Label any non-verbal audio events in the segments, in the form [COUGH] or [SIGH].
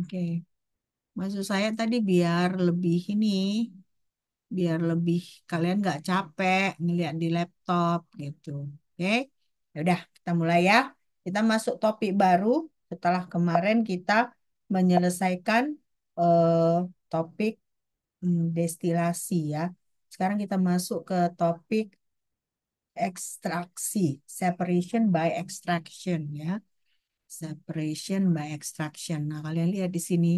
Oke. Maksud saya tadi biar lebih ini, biar lebih kalian nggak capek ngeliat di laptop gitu. Oke. Ya udah, kita mulai ya. Kita masuk topik baru setelah kemarin kita menyelesaikan uh, topik um, destilasi ya. Sekarang kita masuk ke topik ekstraksi, separation by extraction ya separation by extraction. Nah, kalian lihat di sini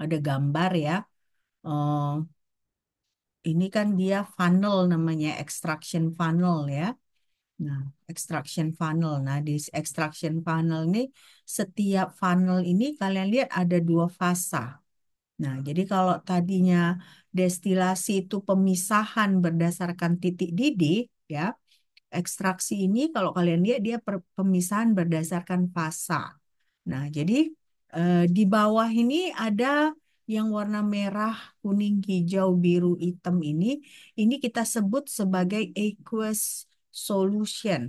ada gambar ya. Uh, ini kan dia funnel namanya extraction funnel ya. Nah, extraction funnel. Nah, di extraction funnel ini setiap funnel ini kalian lihat ada dua fasa. Nah, jadi kalau tadinya destilasi itu pemisahan berdasarkan titik didih ya ekstraksi ini kalau kalian lihat dia per, pemisahan berdasarkan fasa. Nah, jadi e, di bawah ini ada yang warna merah, kuning, hijau, biru, hitam ini, ini kita sebut sebagai aqueous solution.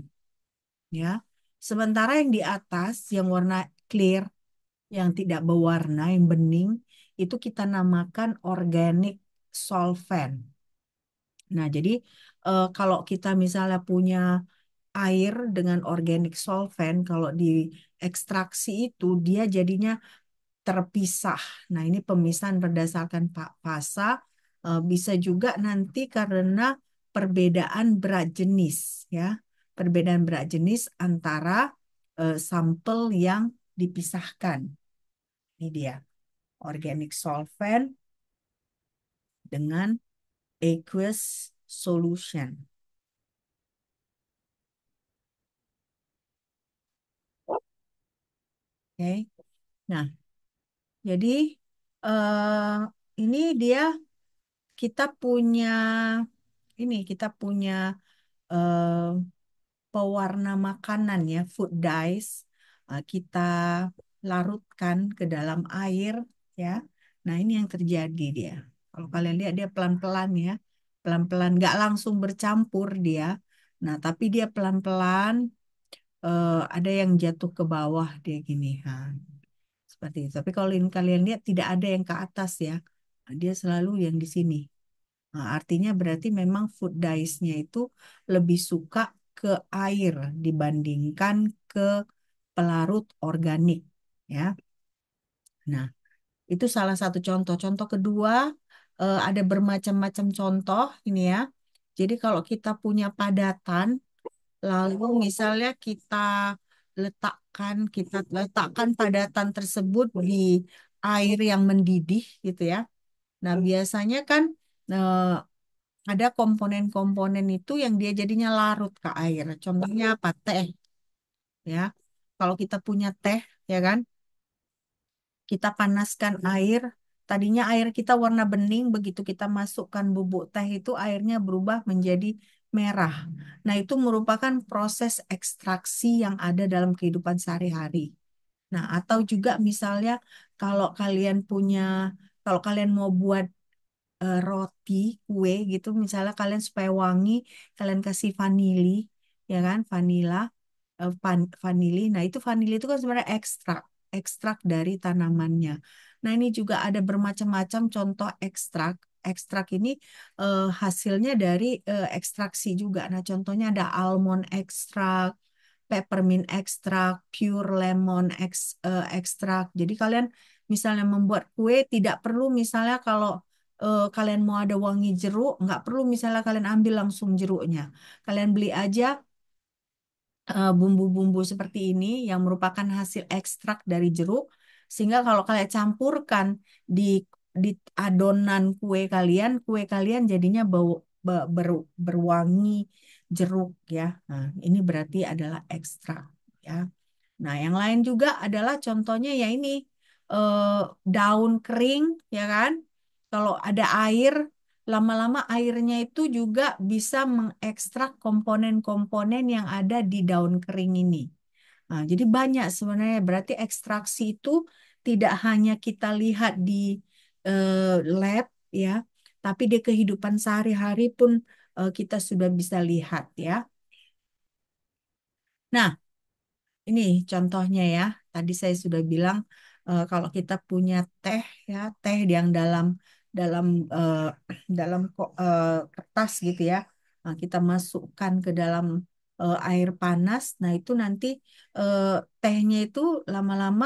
Ya. Sementara yang di atas yang warna clear, yang tidak berwarna, yang bening, itu kita namakan organic solvent. Nah, jadi uh, kalau kita misalnya punya air dengan organic solvent, kalau di ekstraksi itu dia jadinya terpisah. Nah, ini pemisahan berdasarkan fasa uh, bisa juga nanti karena perbedaan berat jenis ya. Perbedaan berat jenis antara uh, sampel yang dipisahkan. Ini dia. Organic solvent dengan aqueous solution. Oke. Okay. Nah, jadi uh, ini dia kita punya ini kita punya uh, pewarna makanan ya, food dyes. Uh, kita larutkan ke dalam air ya. Nah, ini yang terjadi dia. Kalau kalian lihat dia pelan-pelan ya pelan-pelan nggak langsung bercampur dia nah tapi dia pelan-pelan uh, ada yang jatuh ke bawah dia gini ha. seperti itu tapi kalau kalian lihat tidak ada yang ke atas ya dia selalu yang di sini nah, artinya berarti memang food dice-nya itu lebih suka ke air dibandingkan ke pelarut organik ya nah itu salah satu contoh contoh kedua uh, ada bermacam-macam contoh ini ya. Jadi kalau kita punya padatan, lalu misalnya kita letakkan kita letakkan padatan tersebut di air yang mendidih gitu ya. Nah biasanya kan uh, ada komponen-komponen itu yang dia jadinya larut ke air. Contohnya apa teh, ya. Kalau kita punya teh, ya kan, kita panaskan air Tadinya air kita warna bening, begitu kita masukkan bubuk teh itu airnya berubah menjadi merah. Nah, itu merupakan proses ekstraksi yang ada dalam kehidupan sehari-hari. Nah, atau juga misalnya kalau kalian punya kalau kalian mau buat e, roti, kue gitu, misalnya kalian supaya wangi, kalian kasih vanili, ya kan, vanila, e, van, vanili. Nah, itu vanili itu kan sebenarnya ekstrak, ekstrak dari tanamannya. Nah, ini juga ada bermacam-macam contoh ekstrak. Ekstrak ini eh, hasilnya dari eh, ekstraksi juga. Nah, contohnya ada almond ekstrak, peppermint ekstrak, pure lemon eh, ekstrak. Jadi kalian misalnya membuat kue tidak perlu misalnya kalau eh, kalian mau ada wangi jeruk, nggak perlu misalnya kalian ambil langsung jeruknya. Kalian beli aja eh, bumbu-bumbu seperti ini yang merupakan hasil ekstrak dari jeruk sehingga kalau kalian campurkan di di adonan kue kalian, kue kalian jadinya bau ber, berwangi jeruk ya. Nah, ini berarti adalah ekstra ya. Nah, yang lain juga adalah contohnya ya ini eh, daun kering ya kan. Kalau ada air lama-lama airnya itu juga bisa mengekstrak komponen-komponen yang ada di daun kering ini. Nah, jadi banyak sebenarnya. Berarti ekstraksi itu tidak hanya kita lihat di uh, lab ya, tapi di kehidupan sehari-hari pun uh, kita sudah bisa lihat ya. Nah, ini contohnya ya. Tadi saya sudah bilang uh, kalau kita punya teh ya, teh yang dalam dalam dalam kertas gitu ya. Nah, kita masukkan ke dalam uh, air panas. Nah, itu nanti uh, tehnya itu lama-lama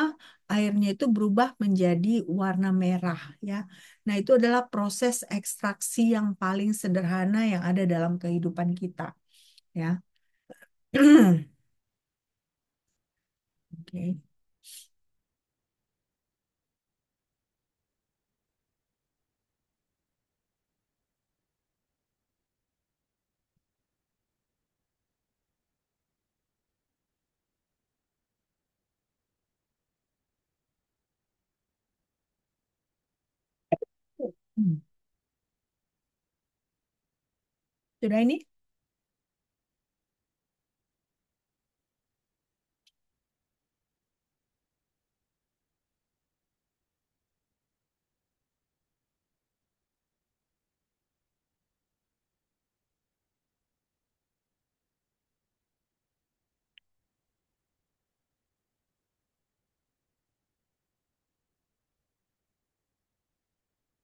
airnya itu berubah menjadi warna merah ya. Nah, itu adalah proses ekstraksi yang paling sederhana yang ada dalam kehidupan kita ya. [CLEARS THROAT] Oke. Okay. Hmm. I need?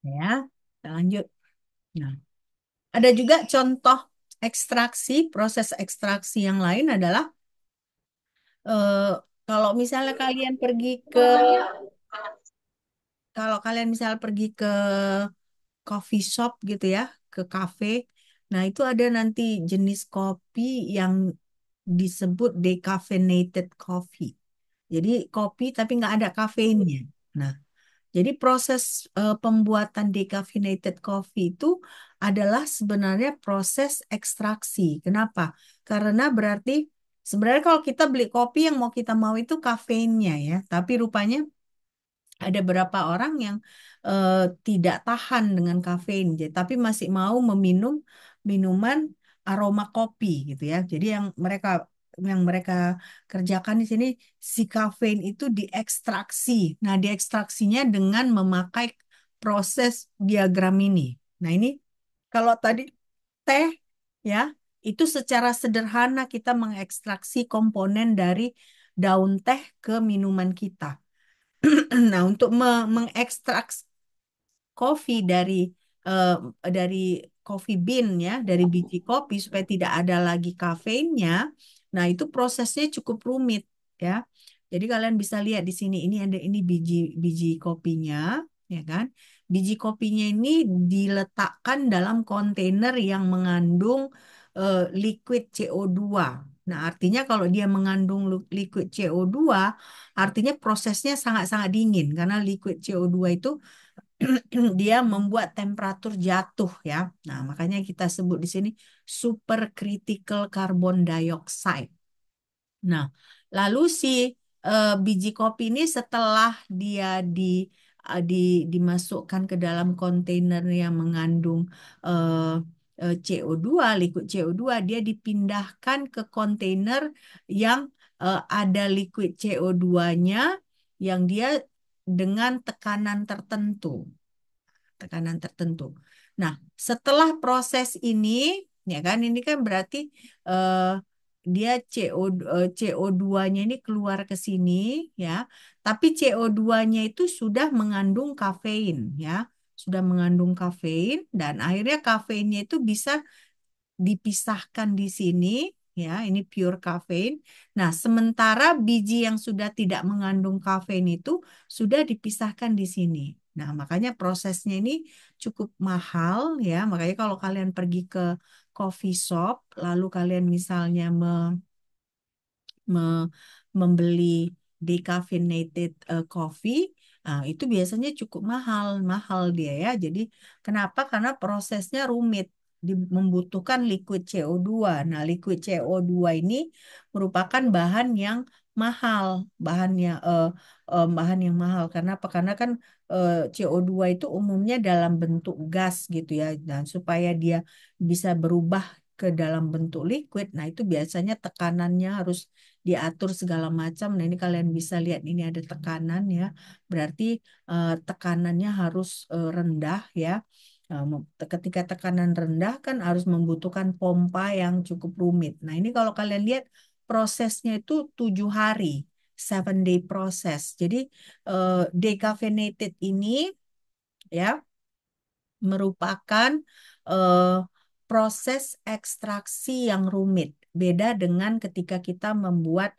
Ya, kita lanjut. Nah, ada juga contoh ekstraksi, proses ekstraksi yang lain adalah uh, kalau misalnya kalian pergi ke kalau kalian misalnya pergi ke coffee shop gitu ya, ke cafe. Nah, itu ada nanti jenis kopi yang disebut decaffeinated coffee. Jadi kopi tapi nggak ada kafeinnya. Nah, jadi proses uh, pembuatan decaffeinated coffee itu adalah sebenarnya proses ekstraksi. Kenapa? Karena berarti sebenarnya kalau kita beli kopi yang mau kita mau itu kafeinnya ya, tapi rupanya ada beberapa orang yang uh, tidak tahan dengan kafein, jadi, tapi masih mau meminum minuman aroma kopi gitu ya. Jadi yang mereka yang mereka kerjakan di sini si kafein itu diekstraksi. Nah, diekstraksinya dengan memakai proses diagram ini. Nah, ini kalau tadi teh ya, itu secara sederhana kita mengekstraksi komponen dari daun teh ke minuman kita. [CLEARS THROAT] nah, untuk me mengekstrak kopi dari uh, dari coffee bean ya dari biji kopi supaya tidak ada lagi kafeinnya Nah, itu prosesnya cukup rumit ya. Jadi kalian bisa lihat di sini ini ada ini biji biji kopinya ya kan. Biji kopinya ini diletakkan dalam kontainer yang mengandung uh, liquid CO2. Nah, artinya kalau dia mengandung liquid CO2, artinya prosesnya sangat-sangat dingin karena liquid CO2 itu [CLEARS THROAT] dia membuat temperatur jatuh ya. Nah, makanya kita sebut di sini supercritical carbon dioxide. Nah, lalu si uh, biji kopi ini setelah dia di uh, di dimasukkan ke dalam kontainer yang mengandung eh, CO2, liquid CO2, dia dipindahkan ke kontainer yang uh, ada liquid CO2-nya yang dia dengan tekanan tertentu. Tekanan tertentu. Nah, setelah proses ini, ya kan, ini kan berarti uh, dia CO eh, CO2-nya ini keluar ke sini ya. Tapi CO2-nya itu sudah mengandung kafein ya, sudah mengandung kafein dan akhirnya kafeinnya itu bisa dipisahkan di sini ya ini pure kafein. Nah, sementara biji yang sudah tidak mengandung kafein itu sudah dipisahkan di sini. Nah, makanya prosesnya ini cukup mahal ya. Makanya kalau kalian pergi ke coffee shop lalu kalian misalnya me, me, membeli decaffeinated uh, coffee Nah, itu biasanya cukup mahal, mahal dia ya. Jadi kenapa? Karena prosesnya rumit membutuhkan liquid CO2. Nah, liquid CO2 ini merupakan bahan yang mahal, bahannya eh, eh, bahan yang mahal karena apa? Karena kan eh, CO2 itu umumnya dalam bentuk gas gitu ya. Dan nah, supaya dia bisa berubah ke dalam bentuk liquid, nah itu biasanya tekanannya harus diatur segala macam. Nah, ini kalian bisa lihat ini ada tekanan ya. Berarti eh, tekanannya harus eh, rendah ya Nah, ketika tekanan rendah kan harus membutuhkan pompa yang cukup rumit. Nah ini kalau kalian lihat prosesnya itu tujuh hari, seven day process. Jadi eh, decaffeinated ini ya merupakan uh, proses ekstraksi yang rumit. Beda dengan ketika kita membuat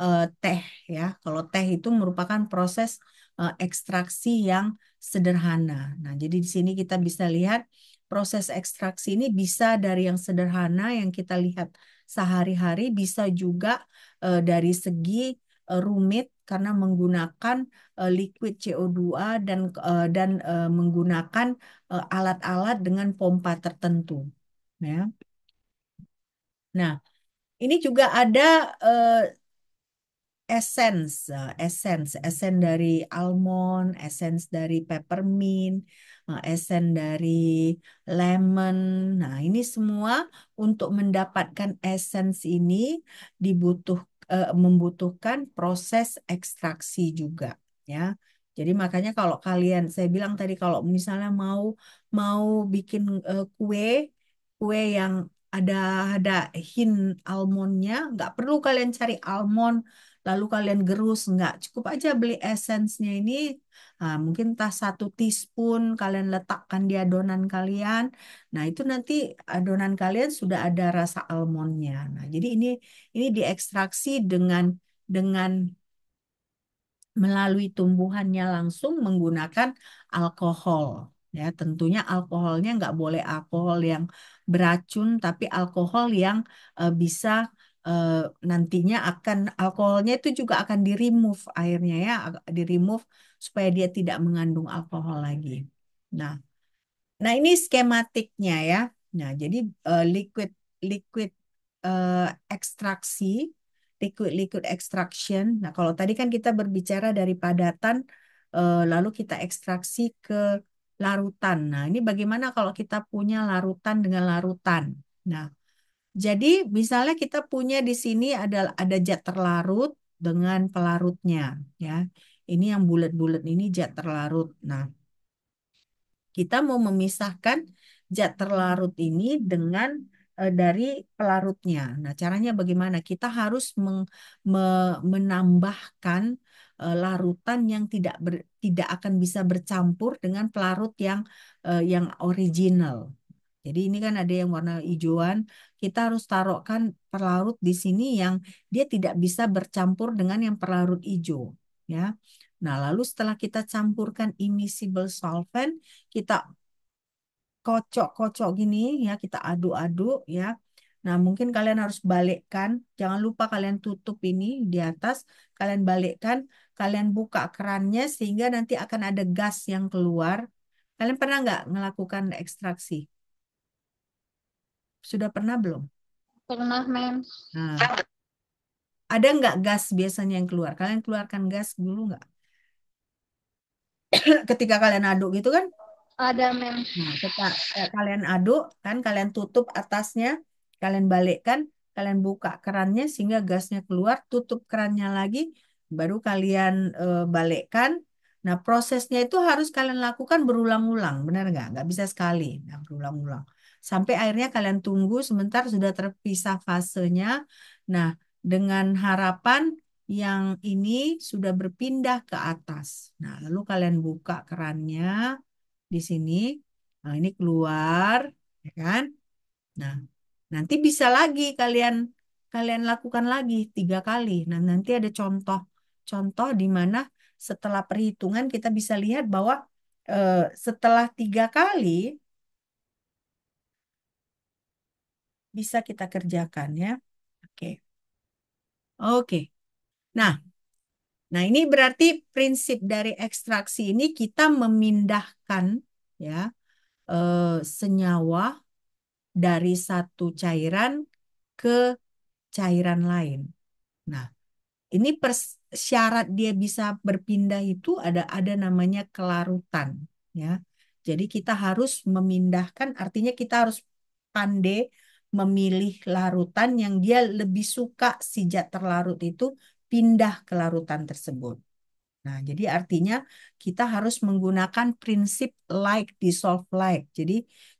uh, teh ya. Kalau teh itu merupakan proses Eh, ekstraksi yang sederhana. Nah, jadi di sini kita bisa lihat proses ekstraksi ini bisa dari yang sederhana yang kita lihat sehari-hari, bisa juga uh, dari segi eh, rumit karena menggunakan uh, liquid CO2 dan uh, dan uh, menggunakan alat-alat uh, dengan pompa tertentu, ya. Nah, ini juga ada uh, essence, eh, essence, essence dari almond, essence dari peppermint, eh, essence dari lemon. Nah, ini semua untuk mendapatkan essence ini dibutuh uh, membutuhkan proses ekstraksi juga, ya. Jadi makanya kalau kalian, saya bilang tadi kalau misalnya mau mau bikin uh, kue kue yang ada ada hin almondnya, nggak perlu kalian cari almond lalu kalian gerus nggak cukup aja beli esensnya ini nah, mungkin tas satu teaspoon kalian letakkan di adonan kalian nah itu nanti adonan kalian sudah ada rasa almondnya nah jadi ini ini diekstraksi dengan dengan melalui tumbuhannya langsung menggunakan alkohol ya tentunya alkoholnya nggak boleh alkohol yang beracun tapi alkohol yang e, bisa uh, nantinya akan alkoholnya itu juga akan di remove airnya ya di remove supaya dia tidak mengandung alkohol lagi. Nah, nah ini skematiknya ya. Nah jadi uh, liquid liquid uh, ekstraksi liquid liquid extraction. Nah kalau tadi kan kita berbicara dari padatan uh, lalu kita ekstraksi ke larutan. Nah, ini bagaimana kalau kita punya larutan dengan larutan? Nah, jadi misalnya kita punya di sini ada ada zat terlarut dengan pelarutnya ya. Ini yang bulat-bulat ini zat terlarut. Nah, kita mau memisahkan zat terlarut ini dengan eh, dari pelarutnya. Nah, caranya bagaimana? Kita harus meng, me, menambahkan eh, larutan yang tidak ber, tidak akan bisa bercampur dengan pelarut yang eh, yang original. Jadi ini kan ada yang warna hijauan, kita harus taruhkan pelarut di sini yang dia tidak bisa bercampur dengan yang pelarut hijau, ya. Nah, lalu setelah kita campurkan immiscible solvent, kita kocok-kocok gini ya, kita aduk-aduk ya. Nah, mungkin kalian harus balikkan, jangan lupa kalian tutup ini di atas, kalian balikkan, kalian buka kerannya sehingga nanti akan ada gas yang keluar. Kalian pernah nggak melakukan ekstraksi? Sudah pernah belum? Pernah, Mem. Nah, ada nggak gas biasanya yang keluar? Kalian keluarkan gas dulu nggak? [COUGHS] Ketika kalian aduk gitu kan? Ada, Mem. Nah, kita, eh, kalian aduk, kan kalian tutup atasnya, kalian balikkan, kalian buka kerannya sehingga gasnya keluar, tutup kerannya lagi, baru kalian eh, balikkan. Nah, prosesnya itu harus kalian lakukan berulang-ulang, benar nggak? Nggak bisa sekali, nah, berulang-ulang sampai akhirnya kalian tunggu sebentar sudah terpisah fasenya. Nah, dengan harapan yang ini sudah berpindah ke atas. Nah, lalu kalian buka kerannya di sini. Nah, ini keluar, ya kan? Nah, nanti bisa lagi kalian kalian lakukan lagi tiga kali. Nah, nanti ada contoh contoh di mana setelah perhitungan kita bisa lihat bahwa eh, setelah tiga kali bisa kita kerjakan ya. Oke. Oke. Nah, nah ini berarti prinsip dari ekstraksi ini kita memindahkan ya eh, senyawa dari satu cairan ke cairan lain. Nah, ini pers syarat dia bisa berpindah itu ada ada namanya kelarutan ya. Jadi kita harus memindahkan artinya kita harus pandai memilih larutan yang dia lebih suka si zat terlarut itu pindah ke larutan tersebut. Nah, jadi artinya kita harus menggunakan prinsip like dissolve like. Jadi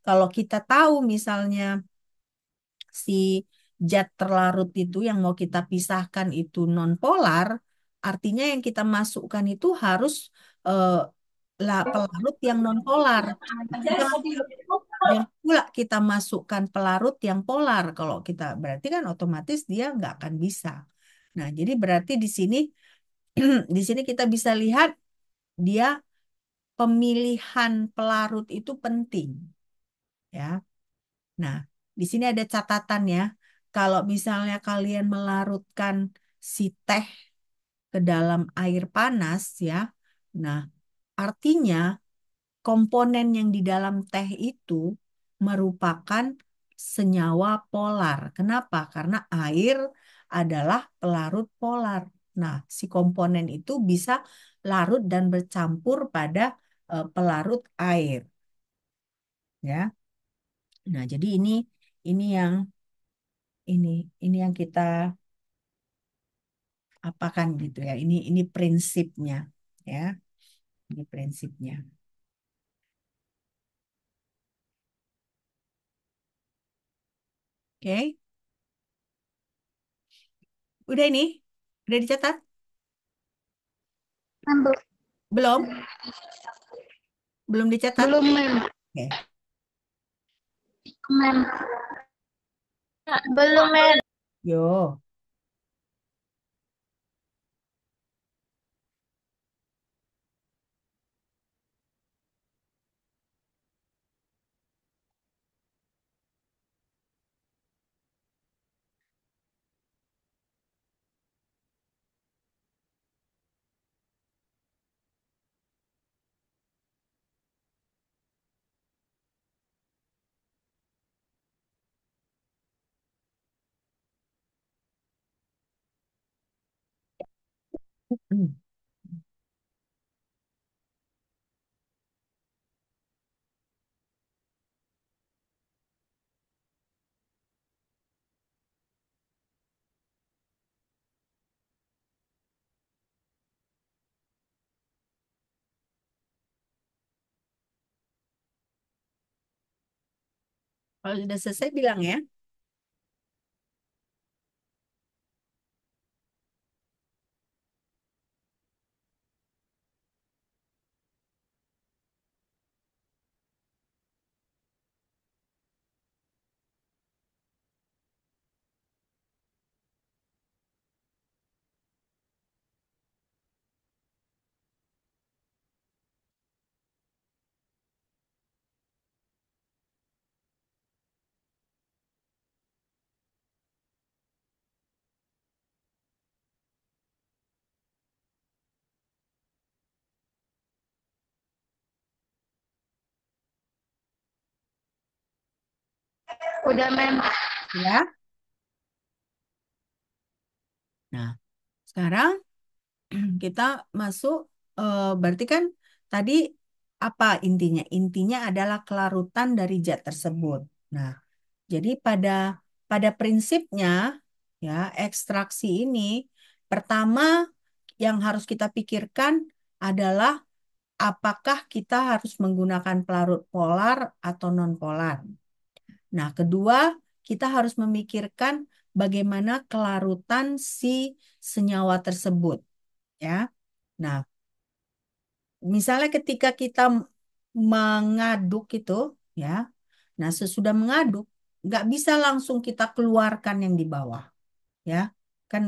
kalau kita tahu misalnya si zat terlarut itu yang mau kita pisahkan itu nonpolar, artinya yang kita masukkan itu harus eh, pelarut yang nonpolar. Kita nah, yang pula kita masukkan pelarut yang polar kalau kita berarti kan otomatis dia nggak akan bisa. Nah, jadi berarti di sini [CLEARS THROAT] di sini kita bisa lihat dia pemilihan pelarut itu penting. Ya. Nah, di sini ada catatan ya. Kalau misalnya kalian melarutkan si teh ke dalam air panas ya. Nah, artinya komponen yang di dalam teh itu merupakan senyawa polar. Kenapa? Karena air adalah pelarut polar. Nah, si komponen itu bisa larut dan bercampur pada uh, pelarut air. Ya. Nah, jadi ini ini yang ini ini yang kita apakan gitu ya. Ini ini prinsipnya ya. Ini prinsipnya. Oke. Okay. Udah ini? Udah dicatat? Belum. Belum? dicatat? Belum, Mem. Oke. Okay. Mem. Belum, Mem. Yo. Kalau sudah selesai bilang ya. Udah mem Ya. Nah, sekarang [CLEARS THROAT] kita masuk uh, berarti kan tadi apa intinya? Intinya adalah kelarutan dari zat tersebut. Nah, jadi pada pada prinsipnya ya ekstraksi ini pertama yang harus kita pikirkan adalah apakah kita harus menggunakan pelarut polar atau non polar. Nah, kedua, kita harus memikirkan bagaimana kelarutan si senyawa tersebut, ya. Nah, misalnya ketika kita mengaduk itu, ya. Nah, sesudah mengaduk, nggak bisa langsung kita keluarkan yang di bawah, ya. Kan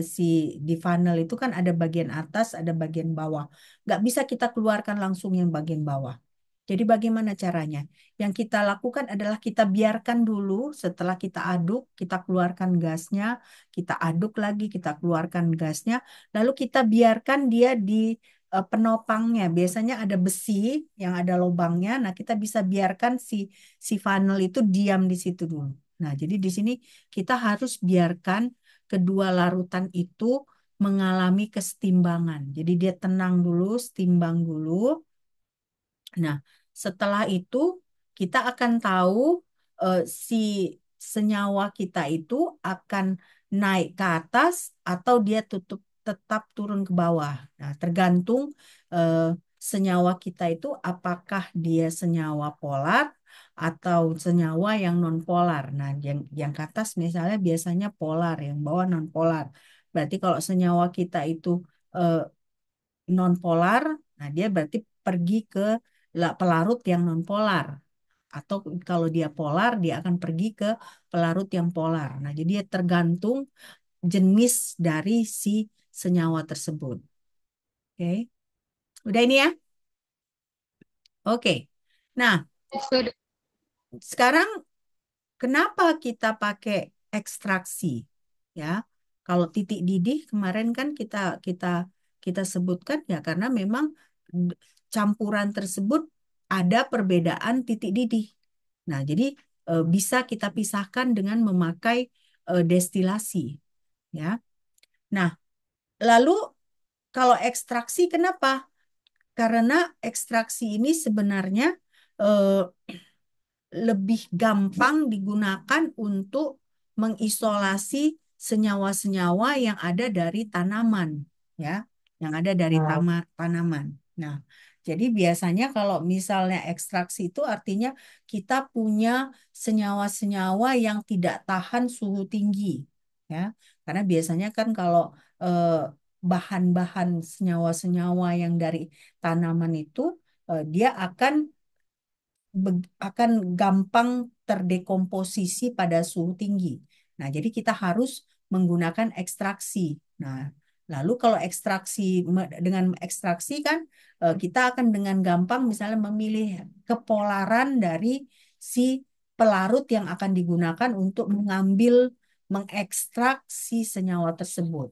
e, si di funnel itu kan ada bagian atas, ada bagian bawah. Nggak bisa kita keluarkan langsung yang bagian bawah. Jadi bagaimana caranya? Yang kita lakukan adalah kita biarkan dulu setelah kita aduk, kita keluarkan gasnya, kita aduk lagi, kita keluarkan gasnya, lalu kita biarkan dia di e, penopangnya. Biasanya ada besi yang ada lubangnya. Nah, kita bisa biarkan si si funnel itu diam di situ dulu. Nah, jadi di sini kita harus biarkan kedua larutan itu mengalami kesetimbangan. Jadi dia tenang dulu, setimbang dulu. Nah, setelah itu kita akan tahu uh, si senyawa kita itu akan naik ke atas atau dia tutup tetap turun ke bawah. Nah, tergantung uh, senyawa kita itu apakah dia senyawa polar atau senyawa yang non polar. Nah, yang yang ke atas misalnya biasanya polar, yang bawah non polar. Berarti kalau senyawa kita itu eh, non polar, nah dia berarti pergi ke pelarut yang nonpolar atau kalau dia polar dia akan pergi ke pelarut yang polar. Nah, jadi dia tergantung jenis dari si senyawa tersebut. Oke. Okay. Udah ini ya? Oke. Okay. Nah, sekarang kenapa kita pakai ekstraksi? Ya. Kalau titik didih kemarin kan kita kita kita sebutkan ya karena memang campuran tersebut ada perbedaan titik didih. Nah, jadi e, bisa kita pisahkan dengan memakai e, destilasi, ya. Nah, lalu kalau ekstraksi kenapa? Karena ekstraksi ini sebenarnya e, lebih gampang digunakan untuk mengisolasi senyawa-senyawa yang ada dari tanaman, ya, yang ada dari nah. tanaman. Nah, jadi biasanya kalau misalnya ekstraksi itu artinya kita punya senyawa-senyawa yang tidak tahan suhu tinggi, ya. Karena biasanya kan kalau bahan eh, bahan-bahan senyawa-senyawa yang dari tanaman itu eh, dia akan akan gampang terdekomposisi pada suhu tinggi. Nah, jadi kita harus menggunakan ekstraksi. Nah, Lalu kalau ekstraksi dengan ekstraksi kan e, kita akan dengan gampang misalnya memilih kepolaran dari si pelarut yang akan digunakan untuk mengambil mengekstraksi senyawa tersebut.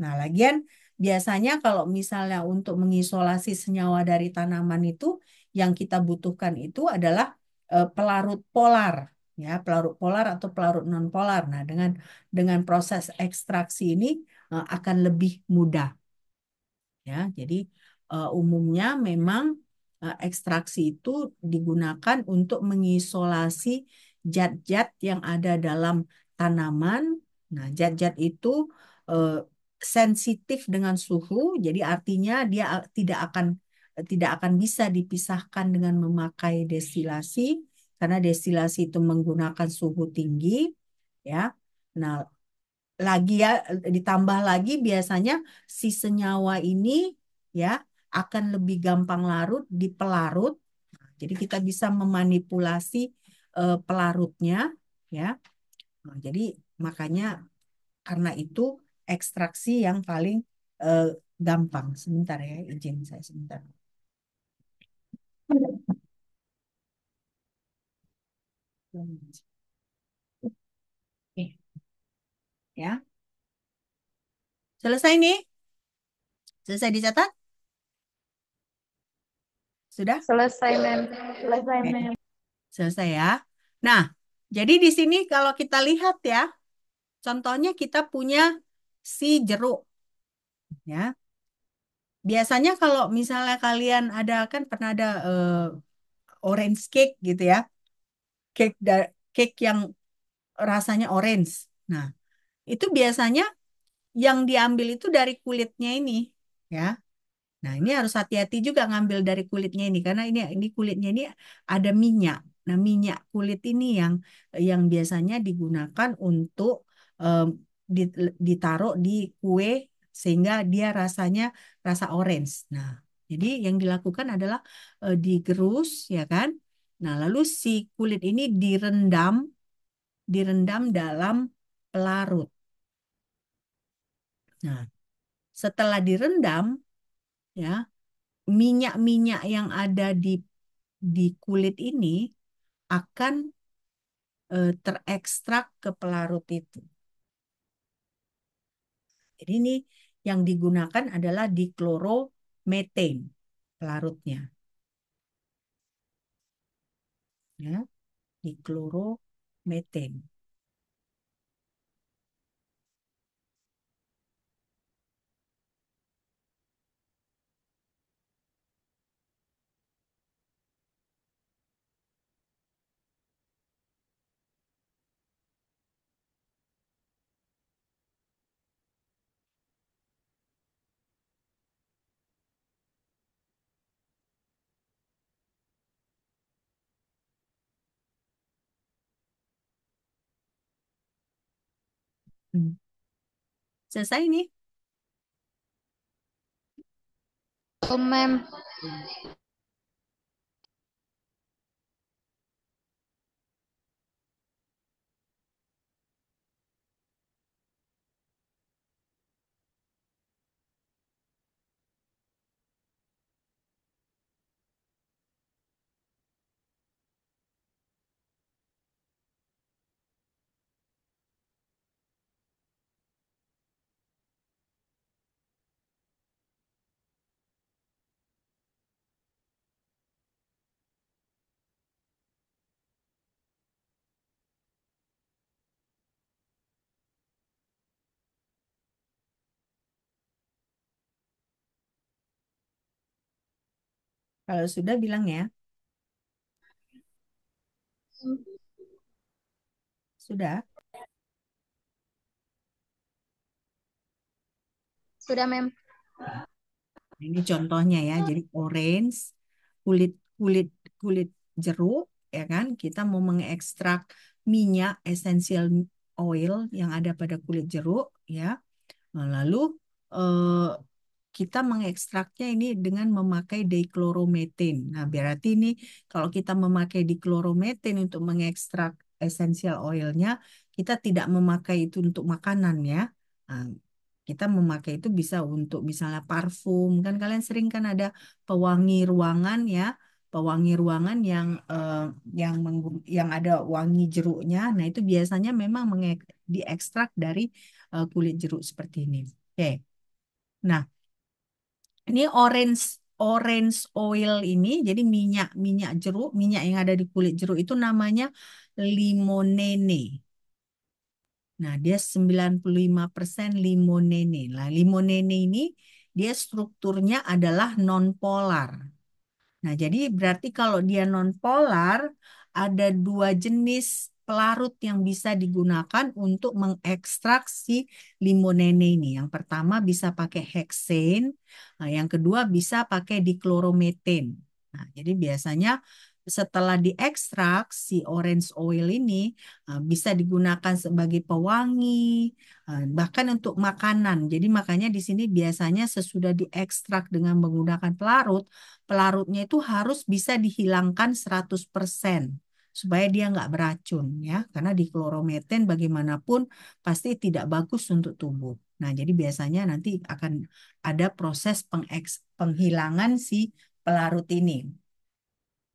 Nah, lagian biasanya kalau misalnya untuk mengisolasi senyawa dari tanaman itu yang kita butuhkan itu adalah e, pelarut polar ya pelarut polar atau pelarut non polar. Nah, dengan dengan proses ekstraksi ini Eh, akan lebih mudah. Ya, jadi eh, umumnya memang eh, ekstraksi itu digunakan untuk mengisolasi zat-zat yang ada dalam tanaman. Nah, zat-zat itu sensitif dengan suhu, jadi artinya dia tidak akan tidak akan bisa dipisahkan dengan memakai destilasi karena destilasi itu menggunakan suhu tinggi ya. Nah, lagi ya ditambah lagi biasanya si senyawa ini ya akan lebih gampang larut di pelarut. Jadi kita bisa memanipulasi uh, pelarutnya ya. Nah, jadi makanya karena itu ekstraksi yang paling uh, gampang. Sebentar ya, izin saya sebentar. ya. Selesai nih? Selesai dicatat? Sudah? Selesai, Mem. Iya. Selesai, Mem. Selesai ya. Nah, jadi di sini kalau kita lihat ya, contohnya kita punya si jeruk. Ya. Biasanya kalau misalnya kalian ada kan pernah ada uh, orange cake gitu ya. Cake da cake yang rasanya orange. Nah, itu biasanya yang diambil itu dari kulitnya ini ya nah ini harus hati-hati juga ngambil dari kulitnya ini karena ini ini kulitnya ini ada minyak nah minyak kulit ini yang yang biasanya digunakan untuk um, ditaruh di kue sehingga dia rasanya rasa orange nah jadi yang dilakukan adalah uh, digerus ya kan nah lalu si kulit ini direndam direndam dalam pelarut. Nah, setelah direndam, ya minyak-minyak yang ada di di kulit ini akan e, terekstrak ke pelarut itu. Jadi ini yang digunakan adalah diklorometan pelarutnya. Ya, diklorometan. Selesai nih. Oh, Kalau sudah bilang ya. Sudah? Sudah, Mem. Ini contohnya ya. Jadi orange, kulit kulit kulit jeruk ya kan kita mau mengekstrak minyak esensial oil yang ada pada kulit jeruk ya. Nah, lalu eh, kita mengekstraknya ini dengan memakai diklorometin. Nah, berarti ini kalau kita memakai diklorometin untuk mengekstrak essential oilnya, kita tidak memakai itu untuk makanan ya. Nah, kita memakai itu bisa untuk misalnya parfum. Kan kalian sering kan ada pewangi ruangan ya, pewangi ruangan yang eh, yang yang ada wangi jeruknya. Nah, itu biasanya memang diekstrak dari eh, kulit jeruk seperti ini. Oke. Okay. Nah, ini orange orange oil ini, jadi minyak minyak jeruk, minyak yang ada di kulit jeruk itu namanya limonene. Nah, dia 95% limonene. Nah, limonene ini dia strukturnya adalah nonpolar. Nah, jadi berarti kalau dia nonpolar ada dua jenis pelarut yang bisa digunakan untuk mengekstraksi limonene ini. Yang pertama bisa pakai heksen, nah, eh, yang kedua bisa pakai diklorometen. Nah, jadi biasanya setelah diekstrak si orange oil ini eh, bisa digunakan sebagai pewangi eh, bahkan untuk makanan. Jadi makanya di sini biasanya sesudah diekstrak dengan menggunakan pelarut, pelarutnya itu harus bisa dihilangkan 100% supaya dia nggak beracun ya karena di klorometen bagaimanapun pasti tidak bagus untuk tubuh. Nah, jadi biasanya nanti akan ada proses pengeks, penghilangan si pelarut ini.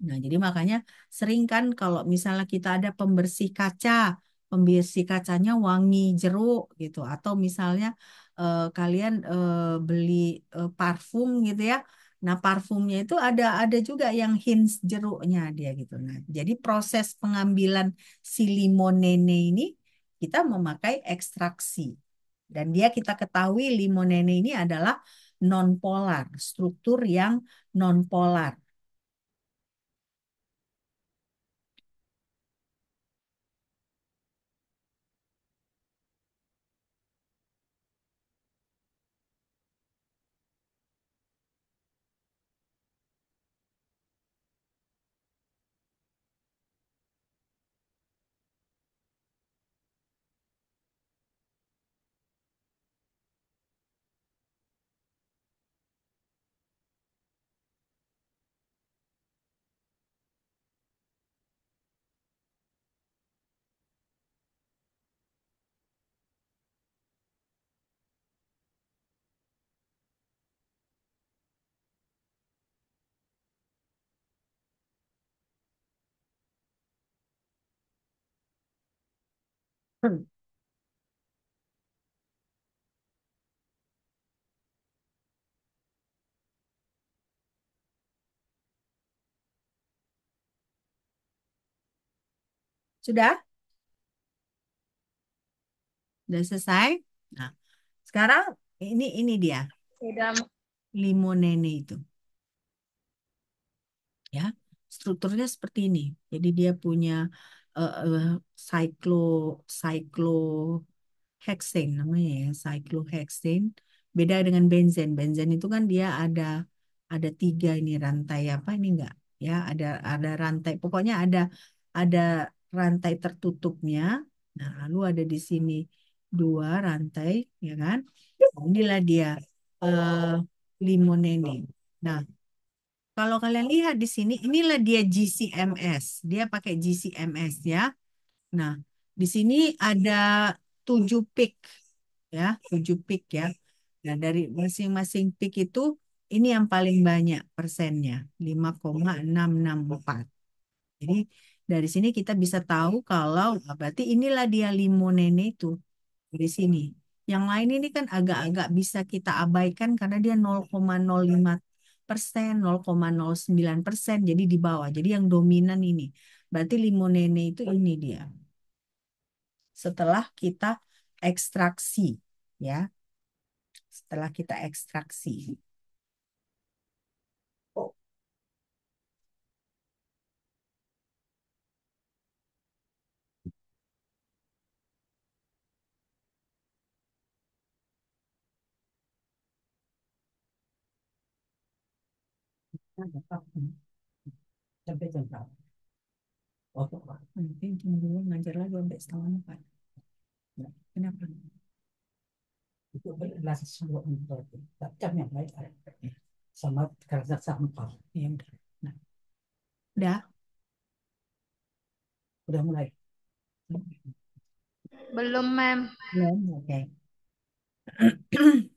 Nah, jadi makanya sering kan kalau misalnya kita ada pembersih kaca, pembersih kacanya wangi jeruk gitu atau misalnya eh, kalian eh, beli eh, parfum gitu ya Nah, parfumnya itu ada ada juga yang hints jeruknya dia gitu. Nah, jadi proses pengambilan si limonene ini kita memakai ekstraksi. Dan dia kita ketahui limonene ini adalah nonpolar, struktur yang nonpolar. [CLEARS THROAT] Sudah? Sudah selesai? Nah, sekarang ini ini dia. Sudah. Limonene itu. Ya, strukturnya seperti ini. Jadi dia punya uh, cyclo hexane namanya ya cyclo hexane beda dengan benzen benzen itu kan dia ada ada tiga ini rantai apa ini enggak ya ada ada rantai pokoknya ada ada rantai tertutupnya nah lalu ada di sini dua rantai ya kan inilah dia uh, eh, limonene nah kalau kalian lihat di sini, inilah dia GCMS. Dia pakai GCMS ya. Nah, di sini ada tujuh pick ya, tujuh pick ya. Nah, dari masing-masing pick itu ini yang paling banyak persennya, 5,664. Jadi dari sini kita bisa tahu kalau ah, berarti inilah dia limonene itu di sini. Yang lain ini kan agak-agak bisa kita abaikan karena dia 0,05 persen, 0,09 persen, jadi di bawah. Jadi yang dominan ini. Berarti limonene itu ini dia. Setelah kita ekstraksi, ya. Setelah kita ekstraksi. sampai jam berapa? Waktu apa? ngajar lagi sampai empat. Kenapa? Itu yang baik sama kerja Iya. Nah. Udah. Udah mulai. Belum, Mem. Belum, oke. Okay. [CLEARS THROAT]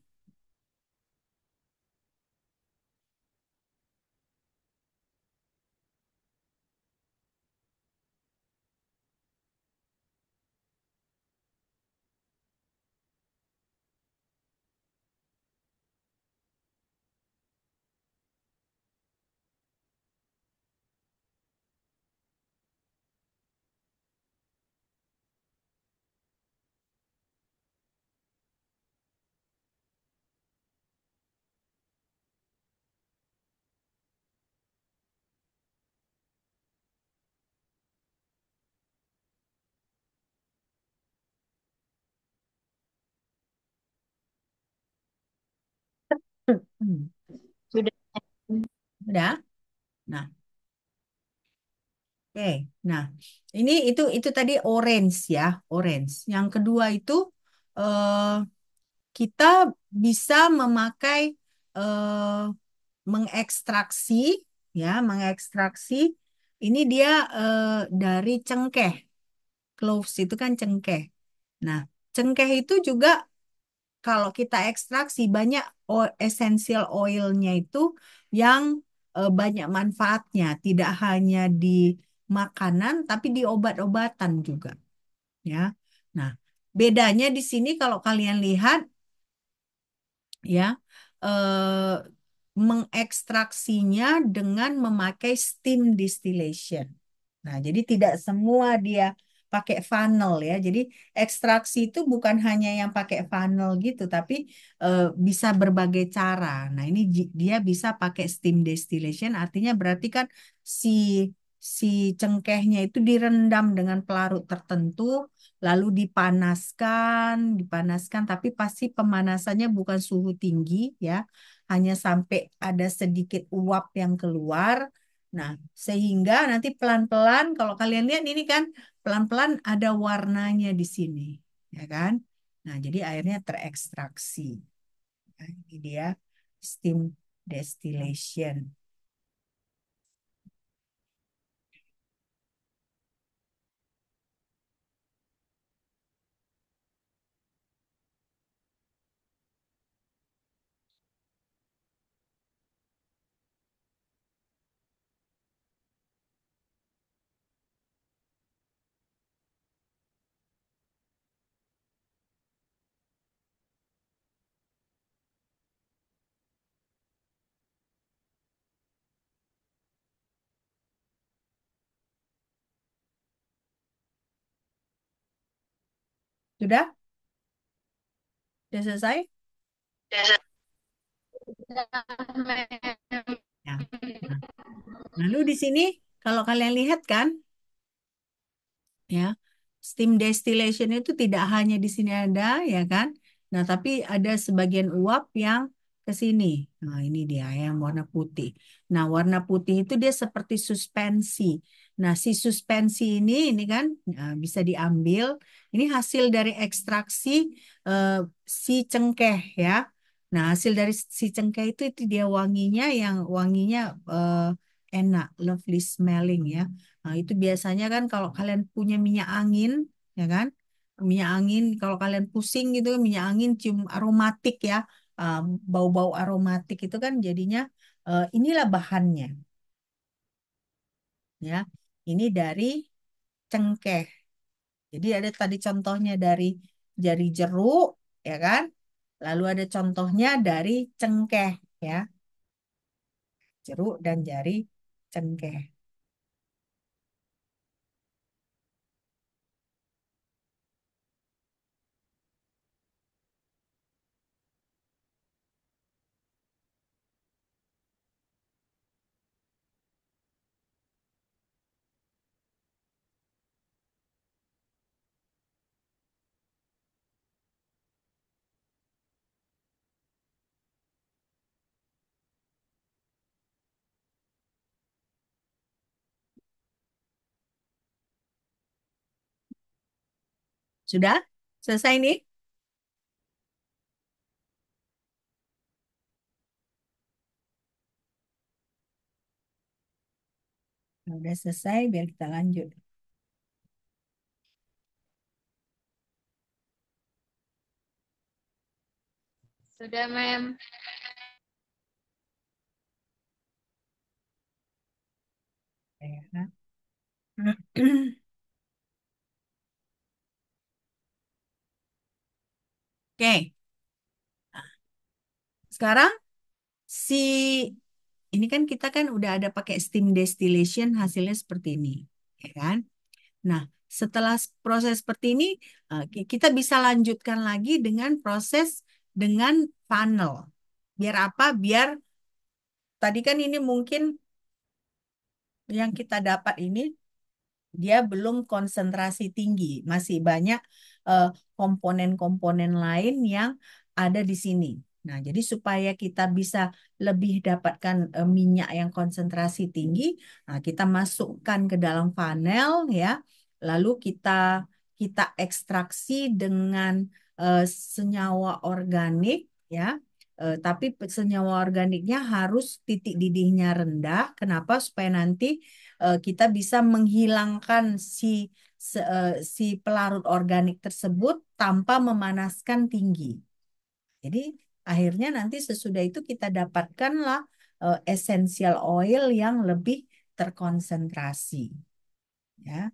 Hmm. Sudah. Sudah. Nah. Oke. Okay. Nah, ini itu itu tadi orange ya, orange. Yang kedua itu eh, kita bisa memakai eh, mengekstraksi ya, mengekstraksi ini dia eh, dari cengkeh. Cloves itu kan cengkeh. Nah, cengkeh itu juga kalau kita ekstraksi banyak essential oilnya itu yang e, banyak manfaatnya, tidak hanya di makanan tapi di obat-obatan juga. Ya. Nah, bedanya di sini kalau kalian lihat ya e, mengekstraksinya dengan memakai steam distillation. Nah, jadi tidak semua dia pakai funnel ya. Jadi ekstraksi itu bukan hanya yang pakai funnel gitu, tapi eh, bisa berbagai cara. Nah ini dia bisa pakai steam distillation, artinya berarti kan si si cengkehnya itu direndam dengan pelarut tertentu, lalu dipanaskan, dipanaskan, tapi pasti pemanasannya bukan suhu tinggi ya, hanya sampai ada sedikit uap yang keluar Nah, sehingga nanti pelan-pelan kalau kalian lihat ini kan pelan-pelan ada warnanya di sini, ya kan? Nah, jadi airnya terekstraksi. Nah, ini dia steam distillation. Sudah? Sudah selesai? Ya. Lalu di sini kalau kalian lihat kan, ya steam distillation itu tidak hanya di sini ada, ya kan? Nah, tapi ada sebagian uap yang ke sini. Nah, ini dia yang warna putih. Nah, warna putih itu dia seperti suspensi. Nah, si suspensi ini ini kan e, bisa diambil. Ini hasil dari ekstraksi eh, si cengkeh ya. Nah, hasil dari si cengkeh itu itu dia wanginya yang wanginya eh, enak, lovely smelling ya. Nah, itu biasanya kan kalau kalian punya minyak angin ya kan? Minyak angin kalau kalian pusing gitu minyak angin cium aromatik ya Um, bau-bau um, aromatik itu kan jadinya uh, inilah bahannya. Ya, ini dari cengkeh. Jadi ada tadi contohnya dari jari jeruk, ya kan? Lalu ada contohnya dari cengkeh, ya. Jeruk dan jari cengkeh. Sudah? Selesai nih? sudah nah, selesai, biar kita lanjut. Sudah, Mem. Ya. [CLEARS THROAT] Oke. Sekarang si ini kan kita kan udah ada pakai steam distillation hasilnya seperti ini, ya kan? Nah, setelah proses seperti ini eh, kita bisa lanjutkan lagi dengan proses dengan funnel. Biar apa? Biar tadi kan ini mungkin yang kita dapat ini dia belum konsentrasi tinggi, masih banyak Eh, komponen-komponen lain yang ada di sini. Nah, jadi supaya kita bisa lebih dapatkan eh, minyak yang konsentrasi tinggi, nah kita masukkan ke dalam panel, ya. Lalu kita kita ekstraksi dengan uh, senyawa organik ya. Uh, tapi senyawa organiknya harus titik didihnya rendah. Kenapa? Supaya nanti uh, kita bisa menghilangkan si se, uh, si pelarut organik tersebut tanpa memanaskan tinggi. Jadi akhirnya nanti sesudah itu kita dapatkanlah uh, essential oil yang lebih terkonsentrasi. Ya.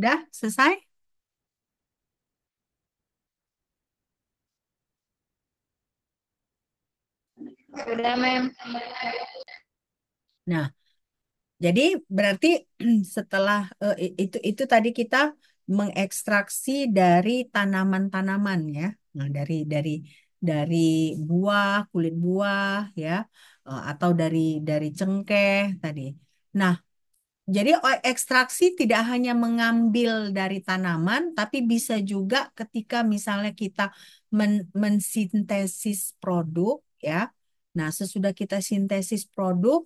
Udah selesai? Udah, Mem. Nah, jadi berarti [CLEARS THROAT] setelah uh, itu itu tadi kita mengekstraksi dari tanaman-tanaman ya. Nah, dari dari dari buah, kulit buah ya, uh, atau dari dari cengkeh tadi. Nah, jadi ekstraksi tidak hanya mengambil dari tanaman, tapi bisa juga ketika misalnya kita men mensintesis produk, ya. Nah, sesudah kita sintesis produk,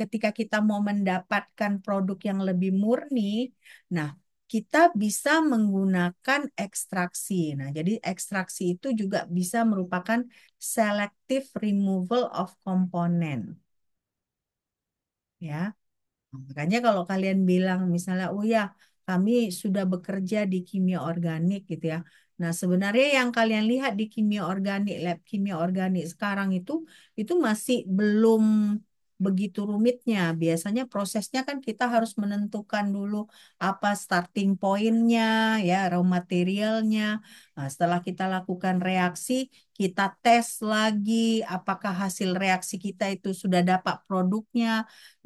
ketika kita mau mendapatkan produk yang lebih murni, nah kita bisa menggunakan ekstraksi. Nah, jadi ekstraksi itu juga bisa merupakan selective removal of component. Ya. Nah, makanya kalau kalian bilang misalnya, oh ya kami sudah bekerja di kimia organik gitu ya. Nah sebenarnya yang kalian lihat di kimia organik, lab kimia organik sekarang itu, itu masih belum begitu rumitnya. Biasanya prosesnya kan kita harus menentukan dulu apa starting pointnya, ya raw materialnya. Nah, setelah kita lakukan reaksi, kita tes lagi apakah hasil reaksi kita itu sudah dapat produknya.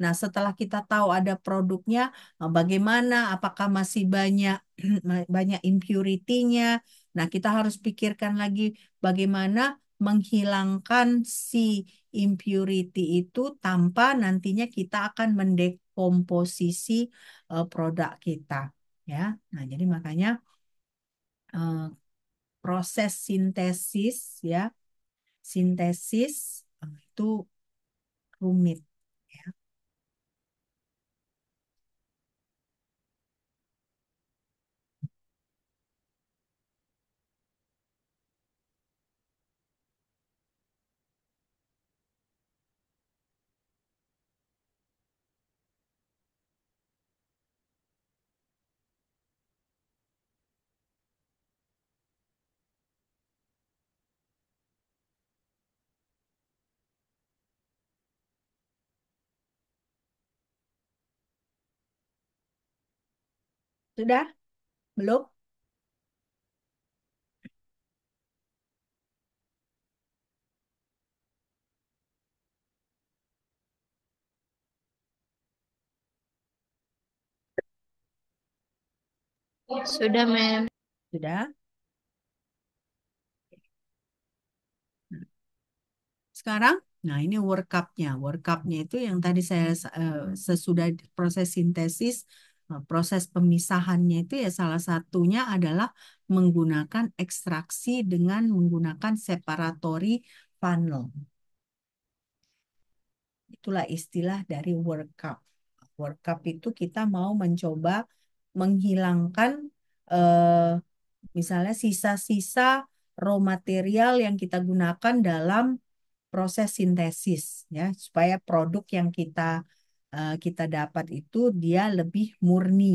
Nah, setelah kita tahu ada produknya, eh, bagaimana? Apakah masih banyak [CLEARS THROAT] banyak impurity-nya? Nah, kita harus pikirkan lagi bagaimana menghilangkan si impurity itu tanpa nantinya kita akan mendekomposisi uh, produk kita ya. Nah, jadi makanya uh, proses sintesis ya. Sintesis eh, itu rumit Sudah? Belum? Sudah, Mem. Sudah. Sekarang, nah ini workupnya. Workupnya itu yang tadi saya uh, sesudah proses sintesis Eh, proses pemisahannya itu ya salah satunya adalah menggunakan ekstraksi dengan menggunakan separatory funnel. Itulah istilah dari workup. Workup itu kita mau mencoba menghilangkan eh, misalnya sisa-sisa raw material yang kita gunakan dalam proses sintesis ya supaya produk yang kita Eh, kita dapat itu dia lebih murni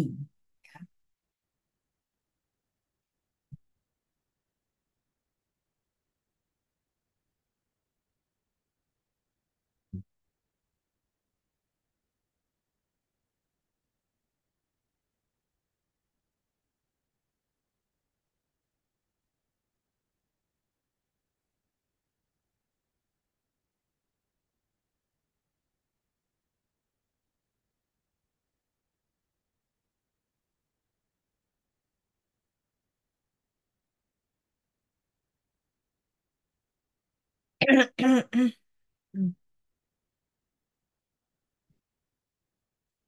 [CLEARS THROAT]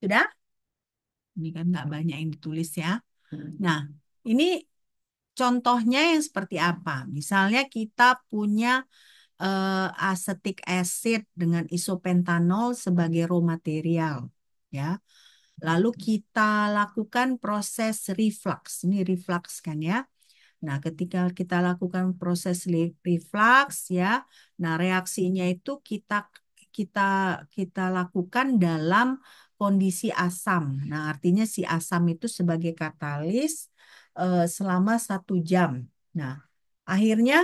Sudah? Ini kan nggak banyak yang ditulis ya. Hmm. Nah, ini contohnya yang seperti apa? Misalnya kita punya uh, acetic acid dengan isopentanol sebagai raw material, ya. Lalu kita lakukan proses reflux. Ini reflux kan ya. Nah, ketika kita lakukan proses reflux ya, nah reaksinya itu kita kita kita lakukan dalam kondisi asam. Nah, artinya si asam itu sebagai katalis eh, selama satu jam. Nah, akhirnya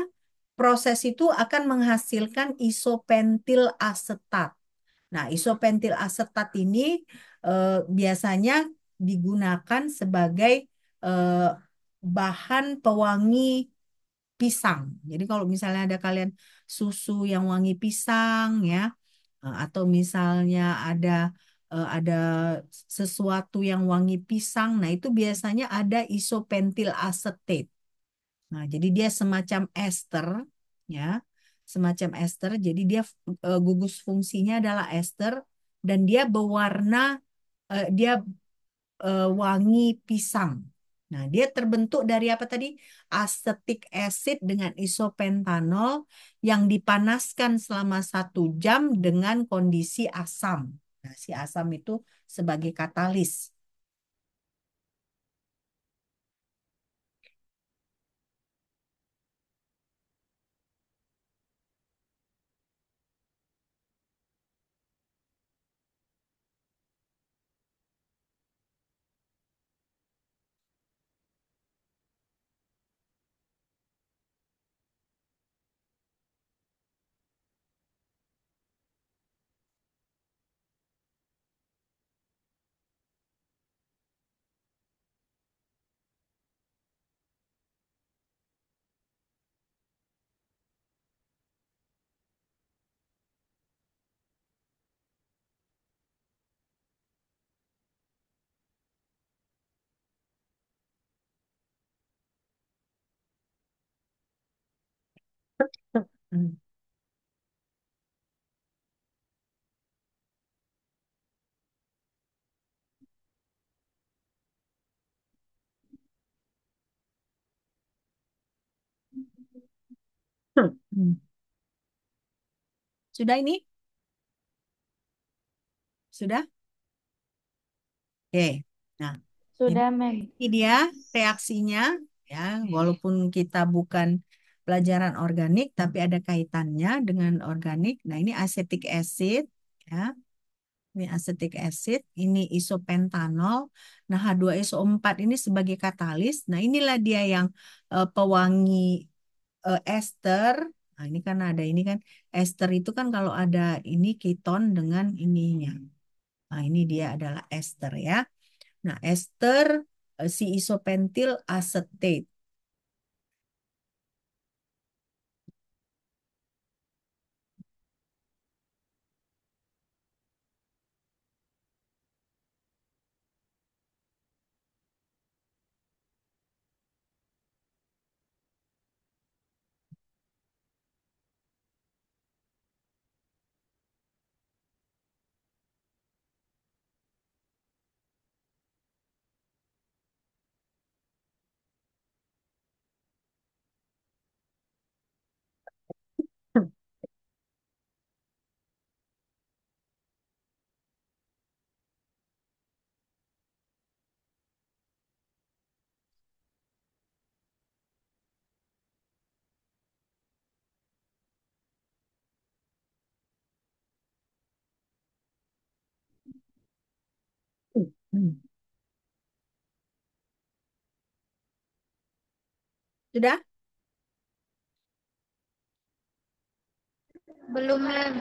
proses itu akan menghasilkan isopentil asetat. Nah, isopentil asetat ini eh, biasanya digunakan sebagai eh, bahan pewangi pisang. Jadi kalau misalnya ada kalian susu yang wangi pisang ya, eh, atau misalnya ada eh, ada sesuatu yang wangi pisang, nah itu biasanya ada isopentil acetate. Nah, jadi dia semacam ester ya, semacam ester. Jadi dia eh, gugus fungsinya adalah ester dan dia berwarna dia wangi pisang Nah, dia terbentuk dari apa tadi? Acetic acid dengan isopentanol yang dipanaskan selama satu jam dengan kondisi asam. Nah, si asam itu sebagai katalis. Mm. Hmm. Hmm. sudah ini? Sudah? Oke. Nah, Sudah, ini dia reaksinya ya, walaupun kita bukan pelajaran organik tapi ada kaitannya dengan organik. Nah, ini acetic acid ya. Ini acetic acid, ini isopentanol. Nah, H2SO4 ini sebagai katalis. Nah, inilah dia yang uh, pewangi uh, ester. Nah, ini kan ada ini kan ester itu kan kalau ada ini keton dengan ininya. Nah, ini dia adalah ester ya. Nah, ester eh, si isopentil acetate. Hmm. Sudah? Belum, Mem.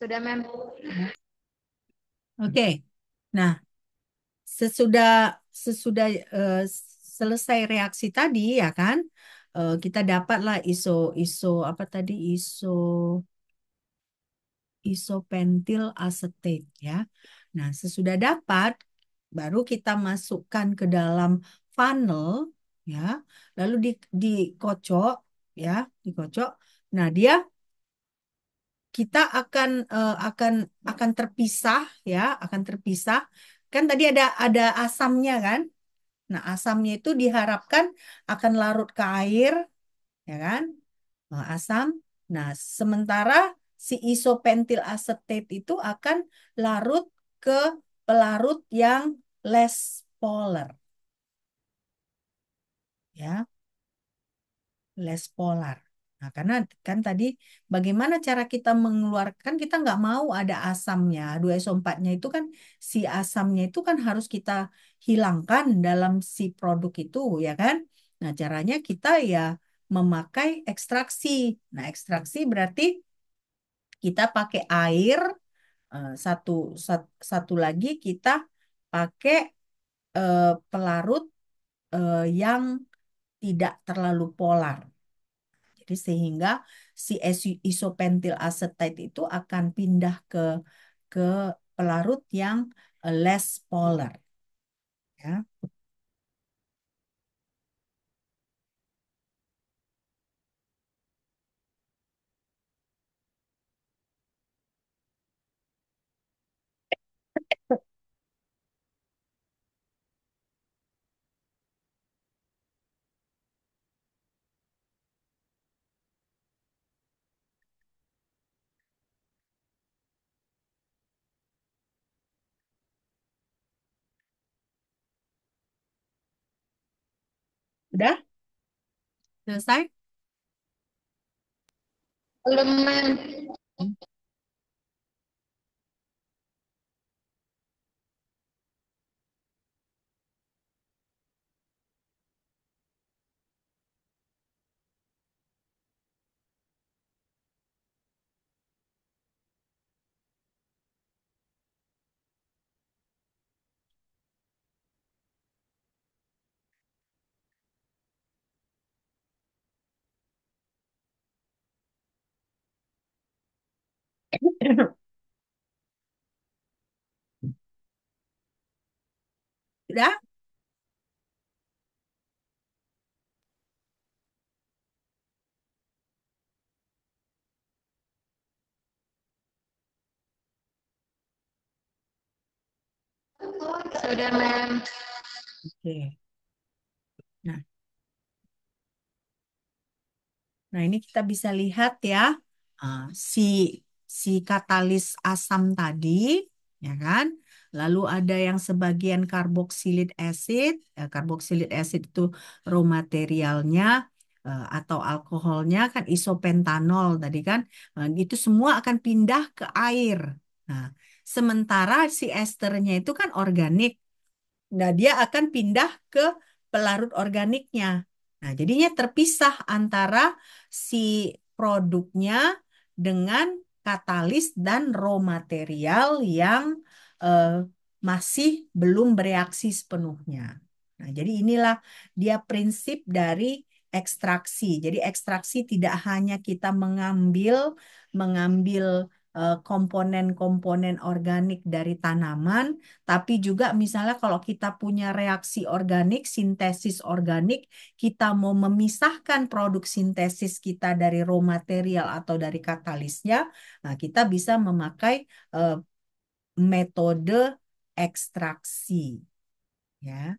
Sudah, Mem. Oke. Okay. Nah, sesudah sesudah uh, selesai reaksi tadi ya kan, uh, kita dapatlah iso iso apa tadi iso isopentil acetate ya. Nah, sesudah dapat baru kita masukkan ke dalam funnel ya. Lalu di dikocok ya, dikocok. Nah, dia kita akan uh, akan akan terpisah ya, akan terpisah. Kan tadi ada ada asamnya kan? Nah, asamnya itu diharapkan akan larut ke air, ya kan? Oh, asam. Nah, sementara si isopentil acetate itu akan larut ke pelarut yang less polar. Ya. Less polar. Nah, karena kan tadi bagaimana cara kita mengeluarkan kan kita nggak mau ada asamnya dua so 4 nya itu kan si asamnya itu kan harus kita hilangkan dalam si produk itu ya kan. Nah caranya kita ya memakai ekstraksi. Nah ekstraksi berarti kita pakai air eh, satu satu lagi kita pakai eh, pelarut eh, yang tidak terlalu polar. Jadi sehingga si isopentil acetate itu akan pindah ke ke pelarut yang eh, less polar. Ya. Udah? Selesai? Belum, Đó. Sudah, ma'am. Oke. Okay. Nah. Nah, ini kita bisa lihat ya. Uh, si si katalis asam tadi, ya kan? Lalu ada yang sebagian karboksilit acid, eh, ya, asid itu raw materialnya eh, atau alkoholnya kan isopentanol tadi kan, nah, itu semua akan pindah ke air. Nah, sementara si esternya itu kan organik. Nah, dia akan pindah ke pelarut organiknya. Nah, jadinya terpisah antara si produknya dengan katalis dan raw material yang eh, masih belum bereaksi sepenuhnya. Nah, jadi inilah dia prinsip dari ekstraksi. Jadi ekstraksi tidak hanya kita mengambil mengambil Eh, komponen-komponen organik dari tanaman, tapi juga misalnya kalau kita punya reaksi organik, sintesis organik, kita mau memisahkan produk sintesis kita dari raw material atau dari katalisnya, nah kita bisa memakai uh, metode ekstraksi. Ya.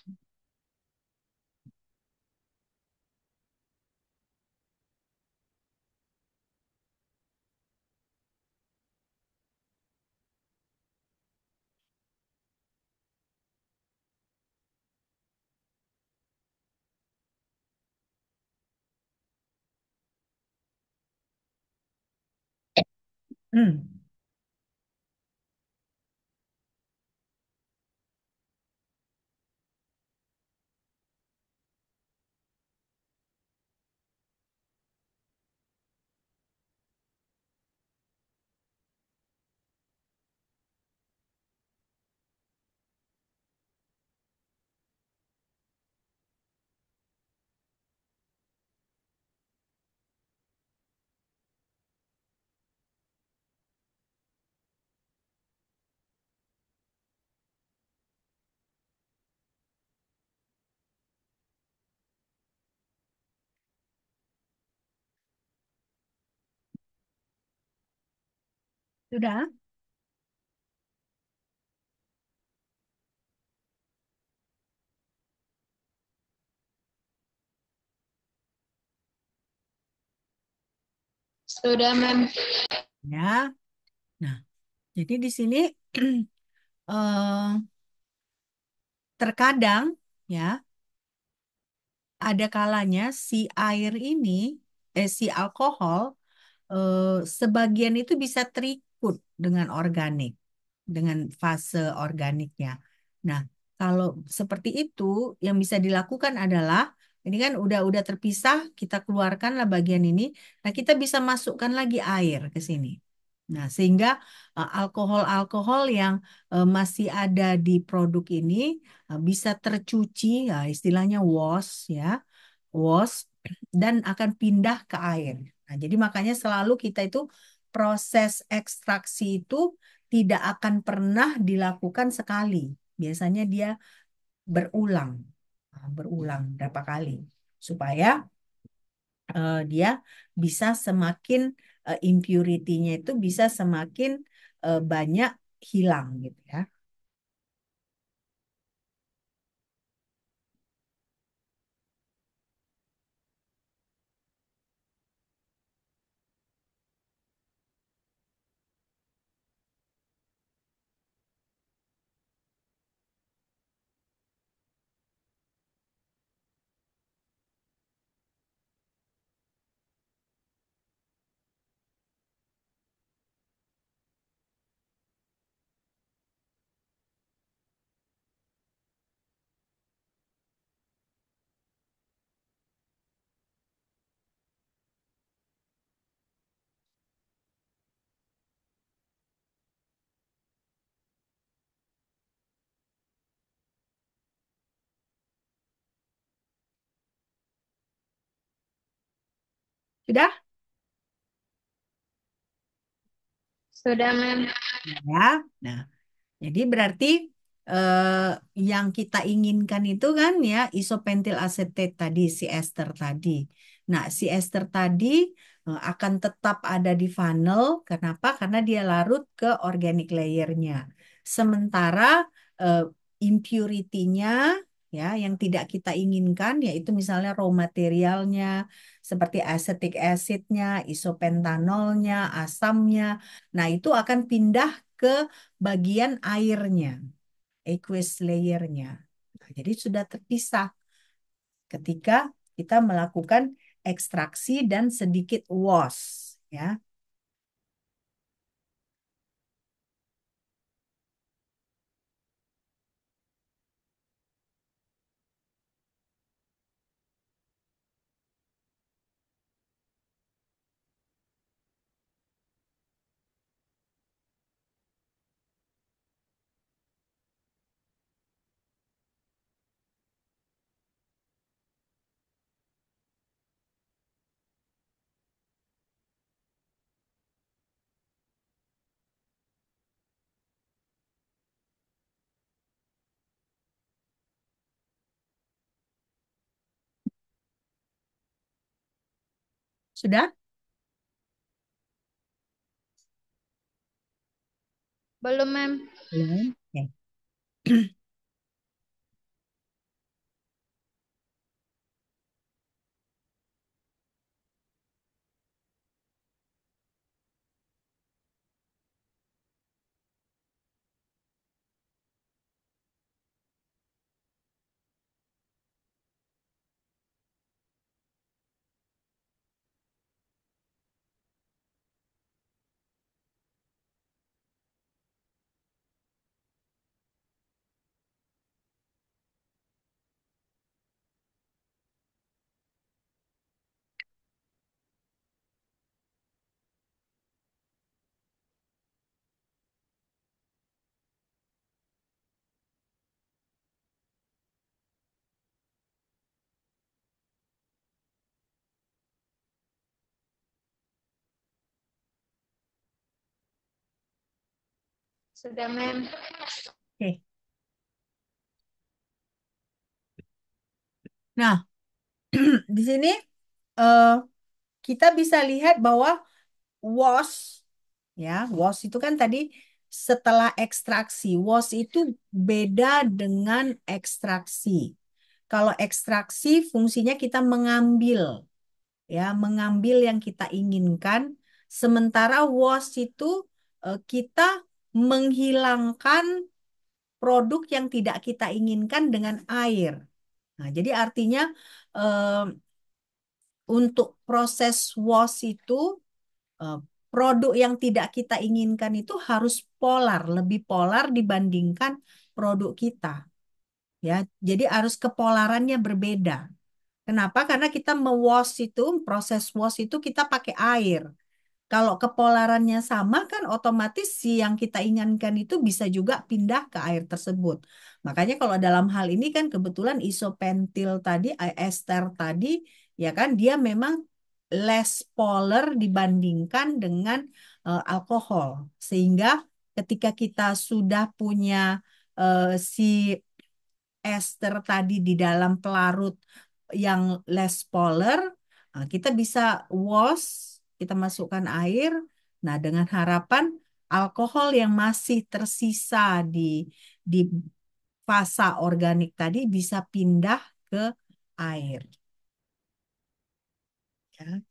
Mm. Sudah? Sudah, Mem. Ya. Nah, jadi di sini [CLEARS THROAT] eh, terkadang ya ada kalanya si air ini eh si alkohol eh, sebagian itu bisa trik ikut dengan organik, dengan fase organiknya. Nah, kalau seperti itu yang bisa dilakukan adalah ini kan udah udah terpisah, kita keluarkanlah bagian ini. Nah, kita bisa masukkan lagi air ke sini. Nah, sehingga eh, alkohol-alkohol yang eh, masih ada di produk ini eh, bisa tercuci, ya, istilahnya wash ya, wash dan akan pindah ke air. Nah, jadi makanya selalu kita itu proses ekstraksi itu tidak akan pernah dilakukan sekali. Biasanya dia berulang, ah, berulang hmm. berapa kali supaya uh, dia bisa semakin uh, impurity-nya itu bisa semakin uh, banyak hilang gitu ya. Sudah? Sudah, Mem. Ya. Nah, jadi berarti eh, yang kita inginkan itu kan ya isopentil acetate tadi, si ester tadi. Nah, si ester tadi eh, akan tetap ada di funnel. Kenapa? Karena dia larut ke organic layernya. Sementara eh, impurity-nya ya yang tidak kita inginkan yaitu misalnya raw materialnya seperti acetic acidnya, isopentanolnya, asamnya. Nah itu akan pindah ke bagian airnya, aqueous layernya. Nah, jadi sudah terpisah ketika kita melakukan ekstraksi dan sedikit wash ya Sudah? Belum, Mem. Belum. Ya. Okay. [CLEARS THROAT] Sudah, Mem. Oke. Okay. Nah, [CLEARS THROAT] di sini uh, kita bisa lihat bahwa wash, ya, wash itu kan tadi setelah ekstraksi. Wash itu beda dengan ekstraksi. Kalau ekstraksi fungsinya kita mengambil, ya, mengambil yang kita inginkan. Sementara wash itu eh, kita menghilangkan produk yang tidak kita inginkan dengan air. Nah, jadi artinya eh, untuk proses wash itu eh, produk yang tidak kita inginkan itu harus polar, lebih polar dibandingkan produk kita. Ya, jadi harus kepolarannya berbeda. Kenapa? Karena kita mewash itu, proses wash itu kita pakai air. Kalau kepolarannya sama kan otomatis si yang kita inginkan itu bisa juga pindah ke air tersebut. Makanya kalau dalam hal ini kan kebetulan isopentil tadi, eh, ester tadi, ya kan dia memang less polar dibandingkan dengan uh, alkohol. Sehingga ketika kita sudah punya uh, si ester tadi di dalam pelarut yang less polar, kita bisa wash kita masukkan air. Nah, dengan harapan alkohol yang masih tersisa di di fasa organik tadi bisa pindah ke air. Ya.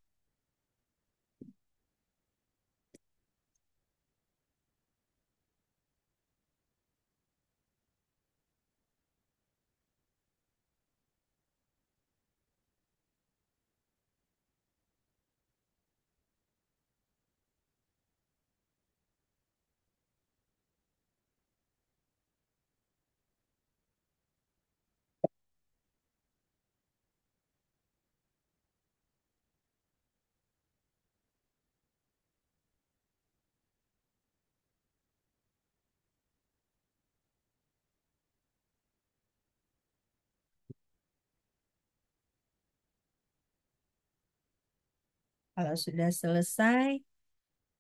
Kalau sudah selesai,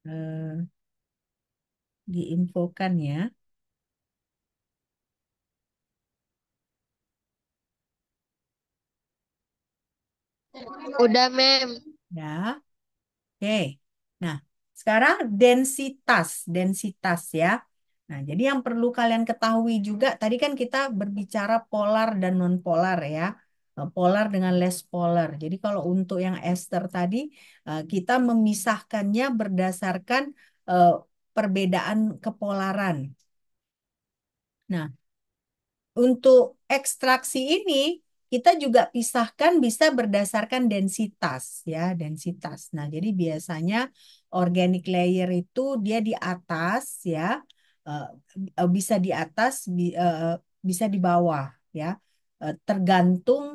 eh, diinfokan ya. Udah, Mem. Ya. Oke. Nah, sekarang densitas, densitas ya. Nah, jadi yang perlu kalian ketahui juga, tadi kan kita berbicara polar dan nonpolar ya. Eh, polar dengan less polar. Jadi kalau untuk yang ester tadi eh, kita memisahkannya berdasarkan eh, perbedaan kepolaran. Nah, untuk ekstraksi ini kita juga pisahkan bisa berdasarkan densitas ya, densitas. Nah, jadi biasanya organic layer itu dia di atas ya, bisa di atas bisa di bawah ya tergantung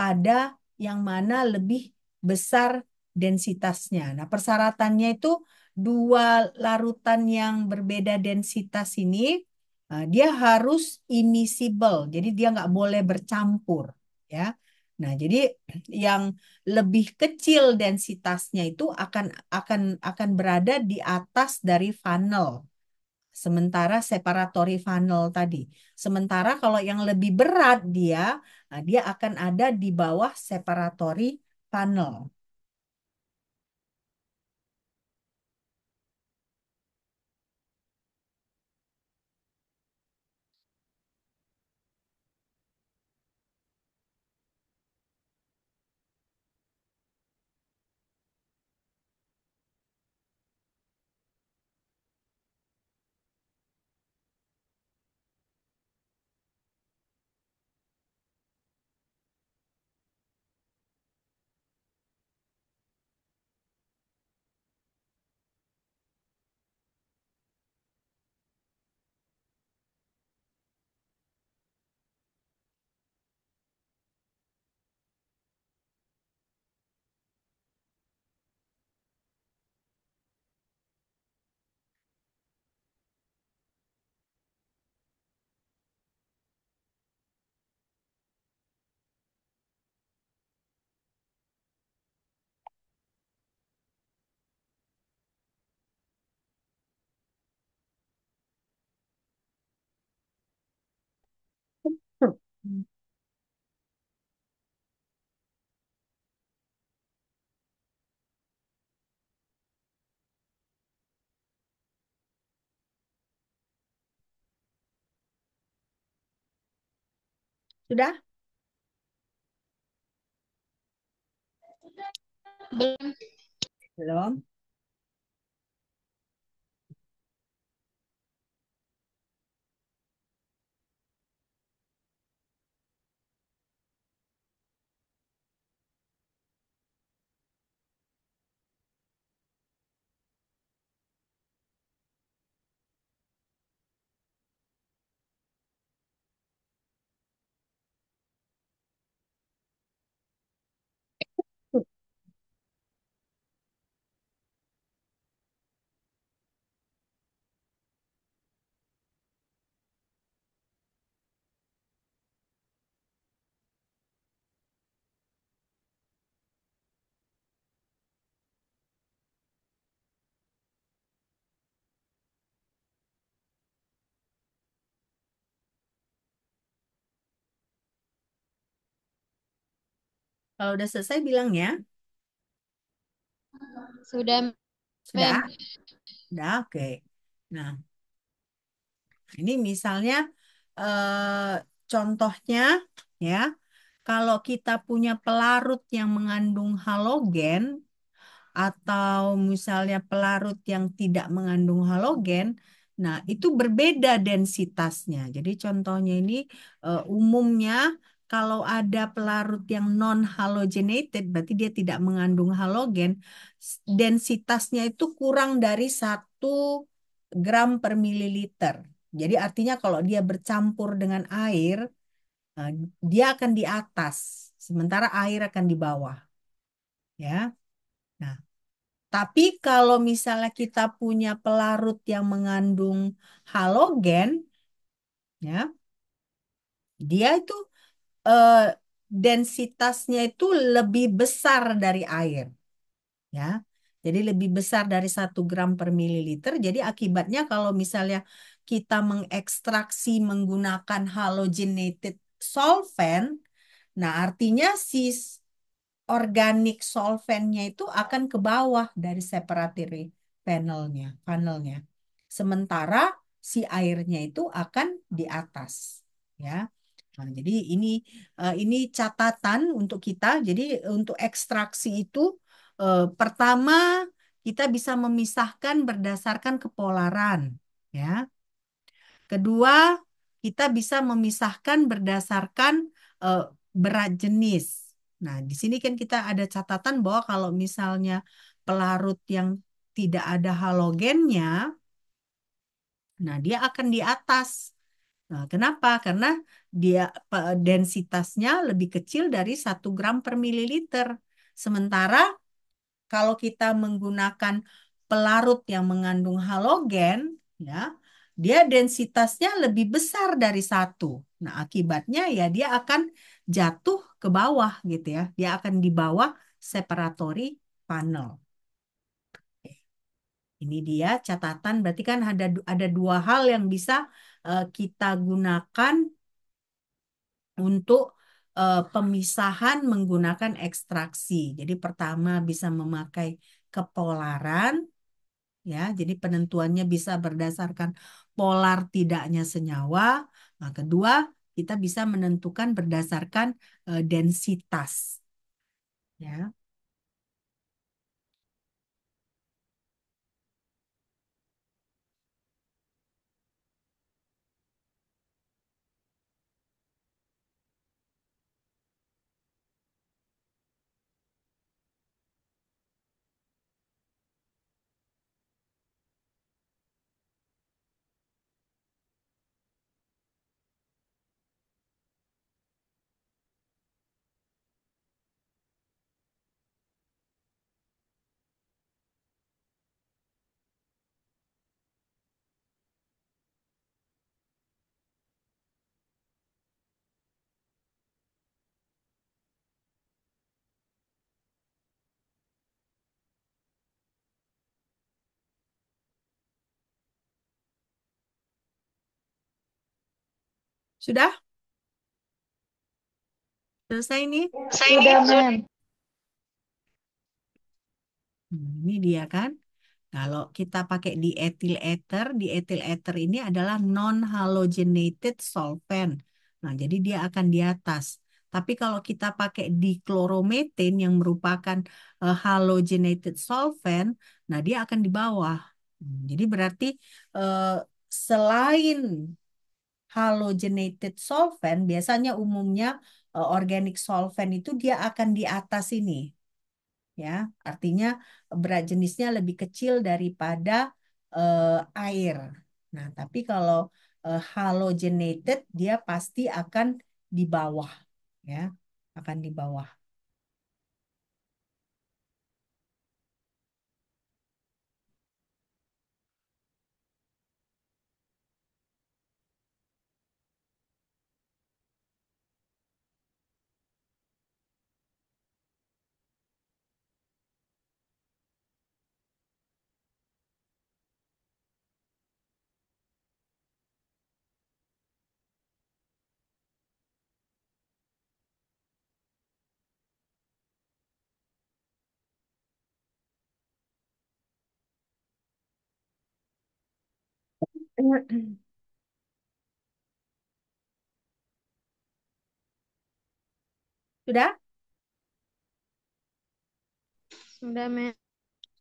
pada yang mana lebih besar densitasnya. Nah, persyaratannya itu dua larutan yang berbeda densitas ini eh, dia harus immiscible, jadi dia nggak boleh bercampur, ya. Nah, jadi [CLEARS THROAT] yang lebih kecil densitasnya itu akan akan akan berada di atas dari funnel. Sementara separatory funnel tadi. Sementara kalau yang lebih berat dia, nah dia akan ada di bawah separatory funnel. Sudah? Belum. Belum. Kalau udah selesai bilang ya. Sudah. Sudah? Sudah, oke. Okay. Nah, ini misalnya eh, contohnya ya, kalau kita punya pelarut yang mengandung halogen atau misalnya pelarut yang tidak mengandung halogen, nah itu berbeda densitasnya. Jadi contohnya ini eh, umumnya kalau ada pelarut yang non halogenated berarti dia tidak mengandung halogen densitasnya itu kurang dari 1 gram per mililiter jadi artinya kalau dia bercampur dengan air eh, dia akan di atas sementara air akan di bawah ya nah tapi kalau misalnya kita punya pelarut yang mengandung halogen ya dia itu eh, densitasnya itu lebih besar dari air. Ya. Jadi lebih besar dari 1 gram per mililiter. Jadi akibatnya kalau misalnya kita mengekstraksi menggunakan halogenated solvent, nah artinya si organik solventnya itu akan ke bawah dari separatory panelnya, panelnya. Sementara si airnya itu akan di atas, ya. Nah, jadi ini uh, ini catatan untuk kita. Jadi untuk ekstraksi itu uh, pertama kita bisa memisahkan berdasarkan kepolaran, ya. Kedua, kita bisa memisahkan berdasarkan uh, berat jenis. Nah, di sini kan kita ada catatan bahwa kalau misalnya pelarut yang tidak ada halogennya, nah dia akan di atas. Nah, kenapa? Karena dia densitasnya lebih kecil dari 1 gram per mililiter. Sementara kalau kita menggunakan pelarut yang mengandung halogen, ya, dia densitasnya lebih besar dari satu. Nah, akibatnya ya dia akan jatuh ke bawah gitu ya. Dia akan di bawah separatory panel. Ini dia catatan. Berarti kan ada ada dua hal yang bisa uh, kita gunakan untuk uh, pemisahan menggunakan ekstraksi. Jadi pertama bisa memakai kepolaran ya. Jadi penentuannya bisa berdasarkan polar tidaknya senyawa. Nah, kedua, kita bisa menentukan berdasarkan uh, densitas. Ya. Sudah? Selesai ini? Sudah, Mem. Nah, ini dia kan. Kalau kita pakai di etil ether, di etil ether ini adalah non-halogenated solvent. Nah, jadi dia akan di atas. Tapi kalau kita pakai di dikloromethane yang merupakan eh, halogenated solvent, nah dia akan di bawah. Hmm, jadi berarti eh, selain halogenated solvent biasanya umumnya uh, organic solvent itu dia akan di atas ini ya artinya berat jenisnya lebih kecil daripada uh, air nah tapi kalau uh, halogenated dia pasti akan di bawah ya akan di bawah [CLEARS THROAT] Sudah? Sudah, Men.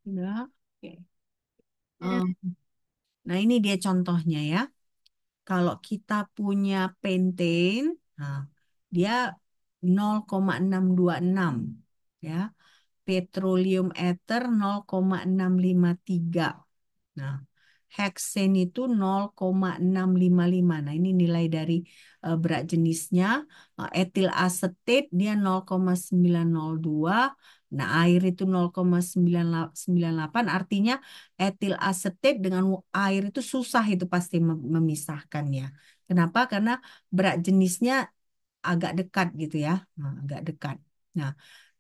Sudah. Oke. Okay. Um, nah, ini dia contohnya ya. Kalau kita punya pentain, nah, dia 0,626 ya. Petroleum ether 0,653. Nah, heksen itu 0,655. Nah, ini nilai dari uh, berat jenisnya. Uh, eh, etil acetate dia 0,902. Nah, air itu 0,998. Artinya etil acetate dengan air itu susah itu pasti memisahkannya. Kenapa? Karena berat jenisnya agak dekat gitu ya. Nah, agak dekat. Nah,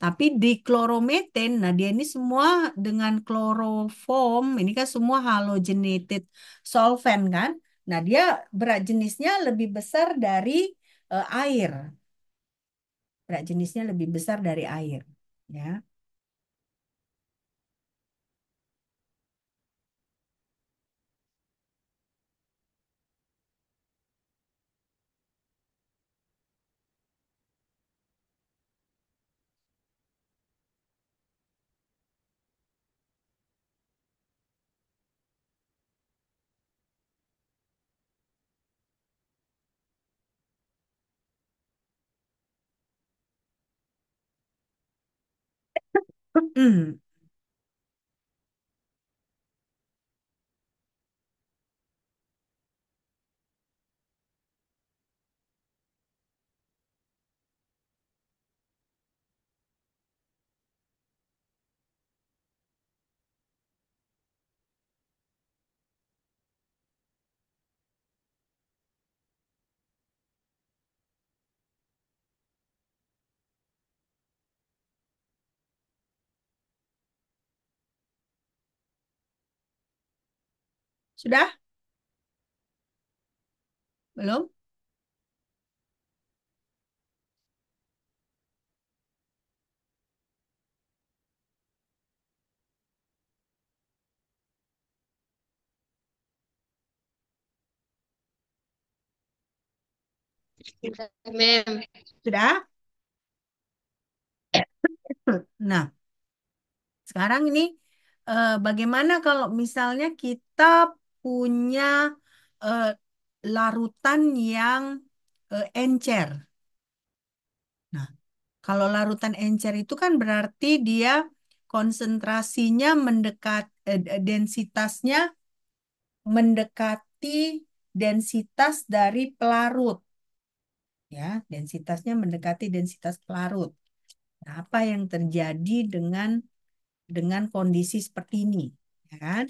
tapi di klorometen, nah dia ini semua dengan kloroform, ini kan semua halogenated solvent kan. Nah dia berat jenisnya lebih besar dari uh, air. Berat jenisnya lebih besar dari air. ya. 嗯。Sudah? Belum? Sudah? Nah, sekarang ini eh, bagaimana kalau misalnya kita punya uh, larutan yang uh, encer. Nah, kalau larutan encer itu kan berarti dia konsentrasinya mendekat eh, densitasnya mendekati densitas dari pelarut. Ya, densitasnya mendekati densitas pelarut. Nah, apa yang terjadi dengan dengan kondisi seperti ini, ya kan?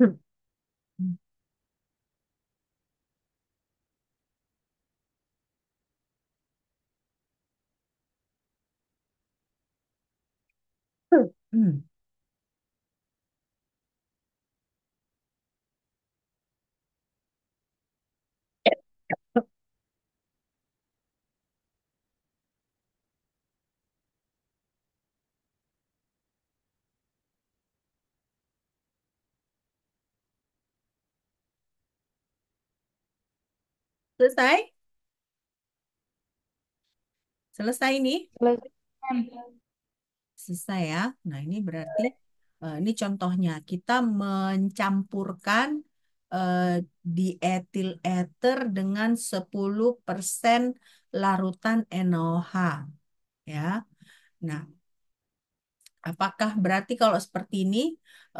うん。Selesai? Selesai ini? Selesai. ya. Nah, ini berarti eh, ini contohnya kita mencampurkan uh, eh, dietil ether dengan 10% larutan NOH ya. Nah, apakah berarti kalau seperti ini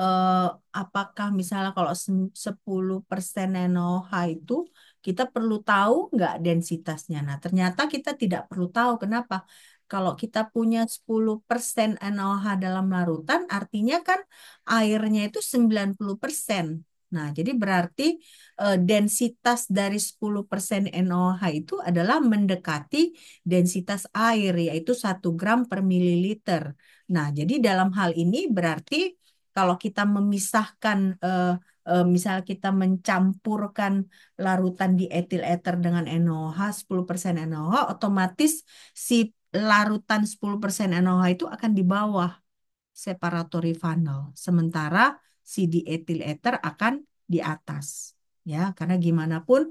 eh, apakah misalnya kalau 10% NOH itu kita perlu tahu nggak densitasnya. Nah, ternyata kita tidak perlu tahu. Kenapa? Kalau kita punya 10% NOH dalam larutan, artinya kan airnya itu 90%. Nah, jadi berarti eh, densitas dari 10% NOH itu adalah mendekati densitas air, yaitu 1 gram per mililiter. Nah, jadi dalam hal ini berarti kalau kita memisahkan eh, Eh, misal kita mencampurkan larutan di etil eter dengan NOH 10% NOH otomatis si larutan 10% NOH itu akan di bawah separatory funnel sementara si di etil eter akan di atas ya karena gimana pun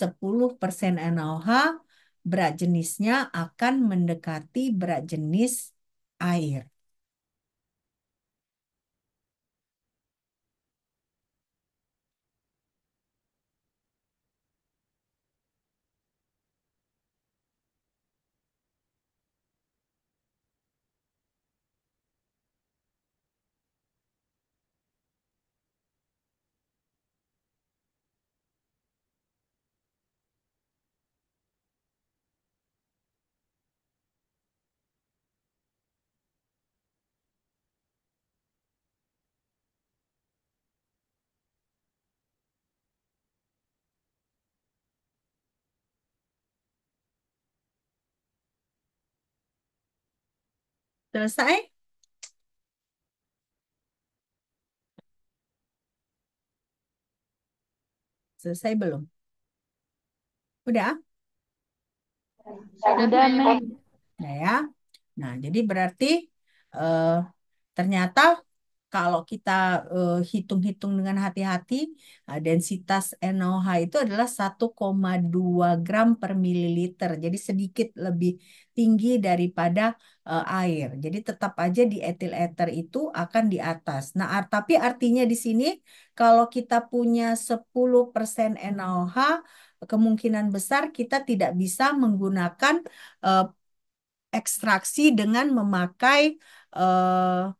10% NOH berat jenisnya akan mendekati berat jenis air selesai? Selesai belum? Udah? Sudah, Mei. Nah, ya. Nah, jadi berarti uh, ternyata kalau kita eh, hitung-hitung dengan hati-hati, uh, densitas NOH itu adalah 1,2 gram per mililiter. Jadi sedikit lebih tinggi daripada uh, air. Jadi tetap aja di etil ether itu akan di atas. Nah, art tapi artinya di sini kalau kita punya 10% NOH, kemungkinan besar kita tidak bisa menggunakan uh, ekstraksi dengan memakai uh,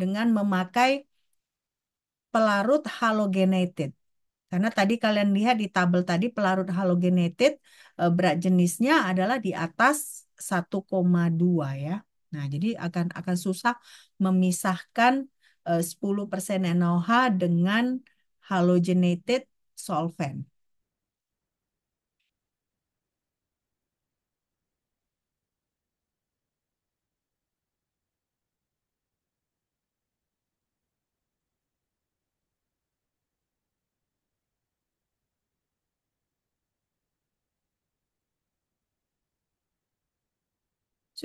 dengan memakai pelarut halogenated. Karena tadi kalian lihat di tabel tadi pelarut halogenated eh, berat jenisnya adalah di atas 1,2 ya. Nah, jadi akan akan susah memisahkan 10% eh, NOH dengan halogenated solvent.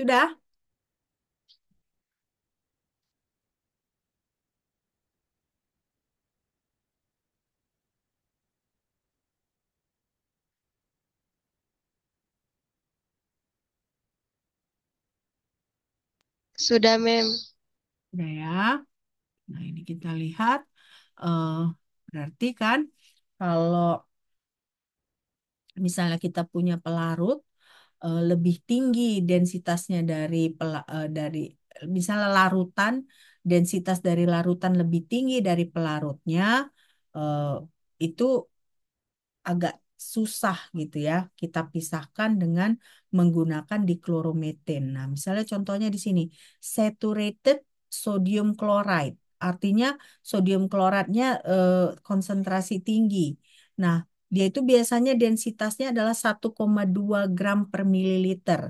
Sudah? Sudah, Mem. Sudah ya. Nah, ini kita lihat. Uh, berarti kan kalau misalnya kita punya pelarut, uh, lebih tinggi densitasnya dari uh, dari misalnya larutan densitas dari larutan lebih tinggi dari pelarutnya uh, itu agak susah gitu ya kita pisahkan dengan menggunakan diklorometen. Nah, misalnya contohnya di sini saturated sodium chloride. Artinya sodium kloratnya eh, konsentrasi tinggi. Nah, dia itu biasanya densitasnya adalah 1,2 gram per mililiter.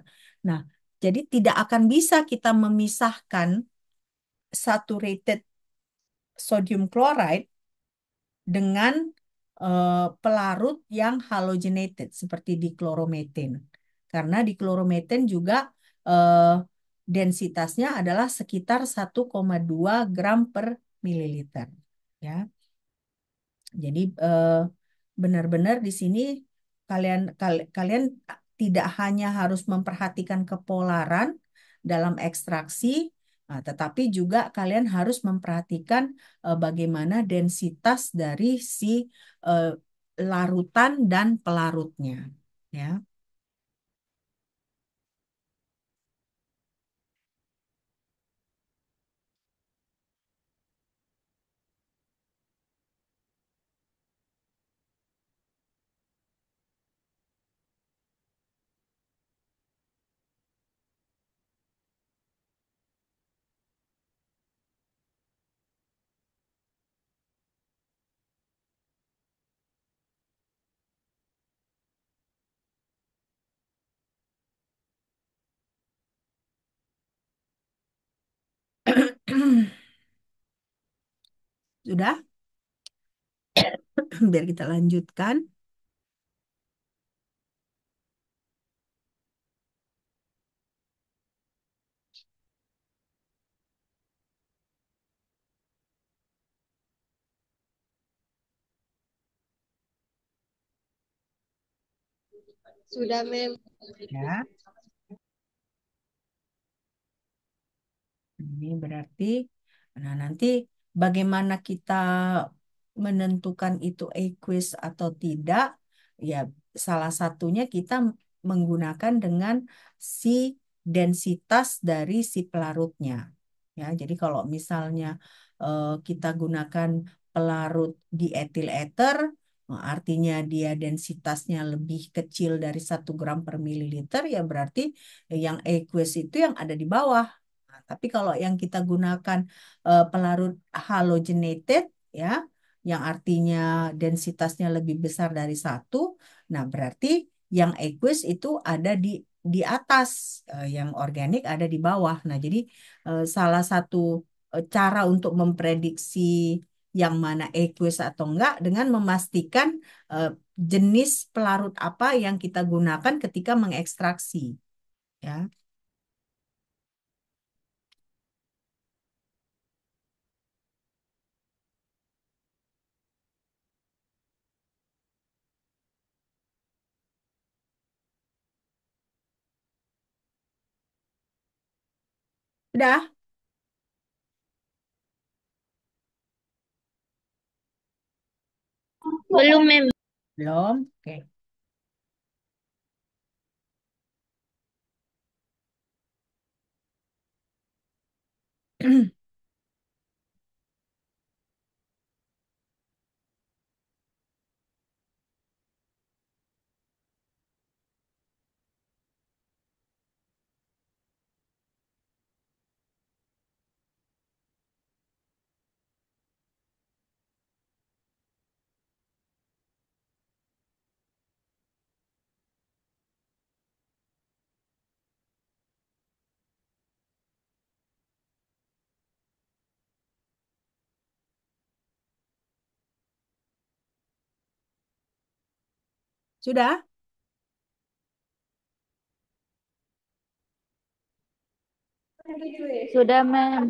Nah, jadi tidak akan bisa kita memisahkan saturated sodium chloride dengan uh, pelarut yang halogenated seperti klorometin. Karena klorometin juga uh, densitasnya adalah sekitar 1,2 gram per mililiter ya. Jadi uh, benar-benar di sini kalian kal, kalian tidak hanya harus memperhatikan kepolaran dalam ekstraksi, nah, tetapi juga kalian harus memperhatikan eh, bagaimana densitas dari si eh, larutan dan pelarutnya, ya. Sudah? [COUGHS] Biar kita lanjutkan. Sudah, Mem. Ya. Ini berarti, nah nanti bagaimana kita menentukan itu equis atau tidak ya salah satunya kita menggunakan dengan si densitas dari si pelarutnya ya jadi kalau misalnya eh, kita gunakan pelarut di etil ether eh, artinya dia densitasnya lebih kecil dari 1 gram per mililiter ya berarti yang equis itu yang ada di bawah tapi kalau yang kita gunakan uh, pelarut halogenated ya, yang artinya densitasnya lebih besar dari satu, nah berarti yang aqueous itu ada di di atas, uh, yang organik ada di bawah. Nah jadi uh, salah satu uh, cara untuk memprediksi yang mana aqueous atau enggak dengan memastikan uh, jenis pelarut apa yang kita gunakan ketika mengekstraksi ya đã belum em belum okay. [CLEARS THROAT] Sudah? Sudah, Mem.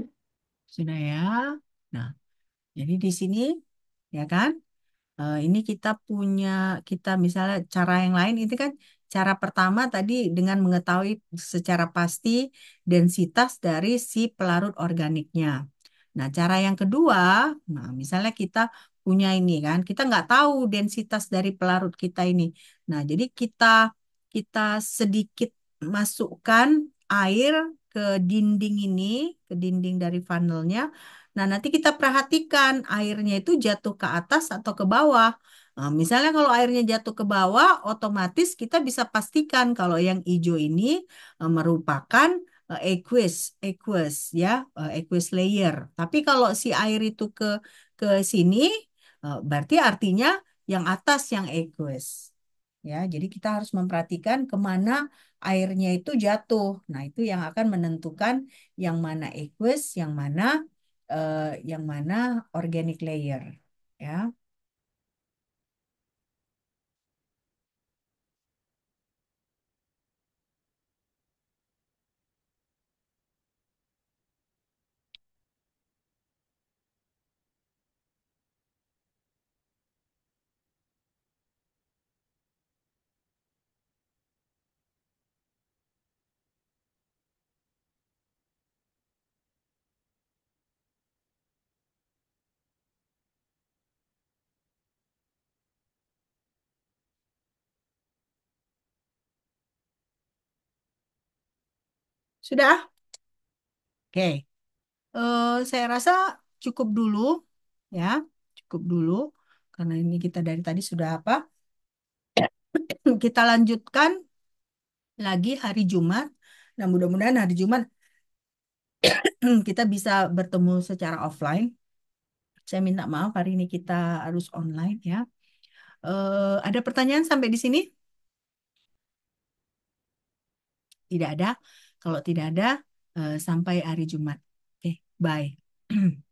Sudah ya. Nah, jadi di sini, ya kan? Eh, ini kita punya, kita misalnya cara yang lain, itu kan cara pertama tadi dengan mengetahui secara pasti densitas dari si pelarut organiknya. Nah, cara yang kedua, nah misalnya kita punya ini kan, kita nggak tahu densitas dari pelarut kita ini. Nah, jadi kita kita sedikit masukkan air ke dinding ini, ke dinding dari funnelnya. Nah, nanti kita perhatikan airnya itu jatuh ke atas atau ke bawah. Nah, misalnya kalau airnya jatuh ke bawah, otomatis kita bisa pastikan kalau yang hijau ini eh, merupakan Eh, aqueous aqueous ya eh, aqueous layer. Tapi kalau si air itu ke ke sini eh, berarti artinya yang atas yang aqueous. Ya, jadi kita harus memperhatikan kemana airnya itu jatuh. Nah, itu yang akan menentukan yang mana aqueous, yang mana uh, yang mana organic layer, ya. Sudah? Oke. Uh, saya rasa cukup dulu ya, cukup dulu karena ini kita dari tadi sudah apa? [CLEARS THROAT] kita lanjutkan lagi hari Jumat. Nah, mudah-mudahan hari Jumat [CLEARS THROAT] kita bisa bertemu secara offline. Saya minta maaf hari ini kita harus online ya. Uh, ada pertanyaan sampai di sini? Tidak ada. Kalau tidak ada, eh, sampai hari Jumat. Oke, okay, bye. [CLEARS THROAT]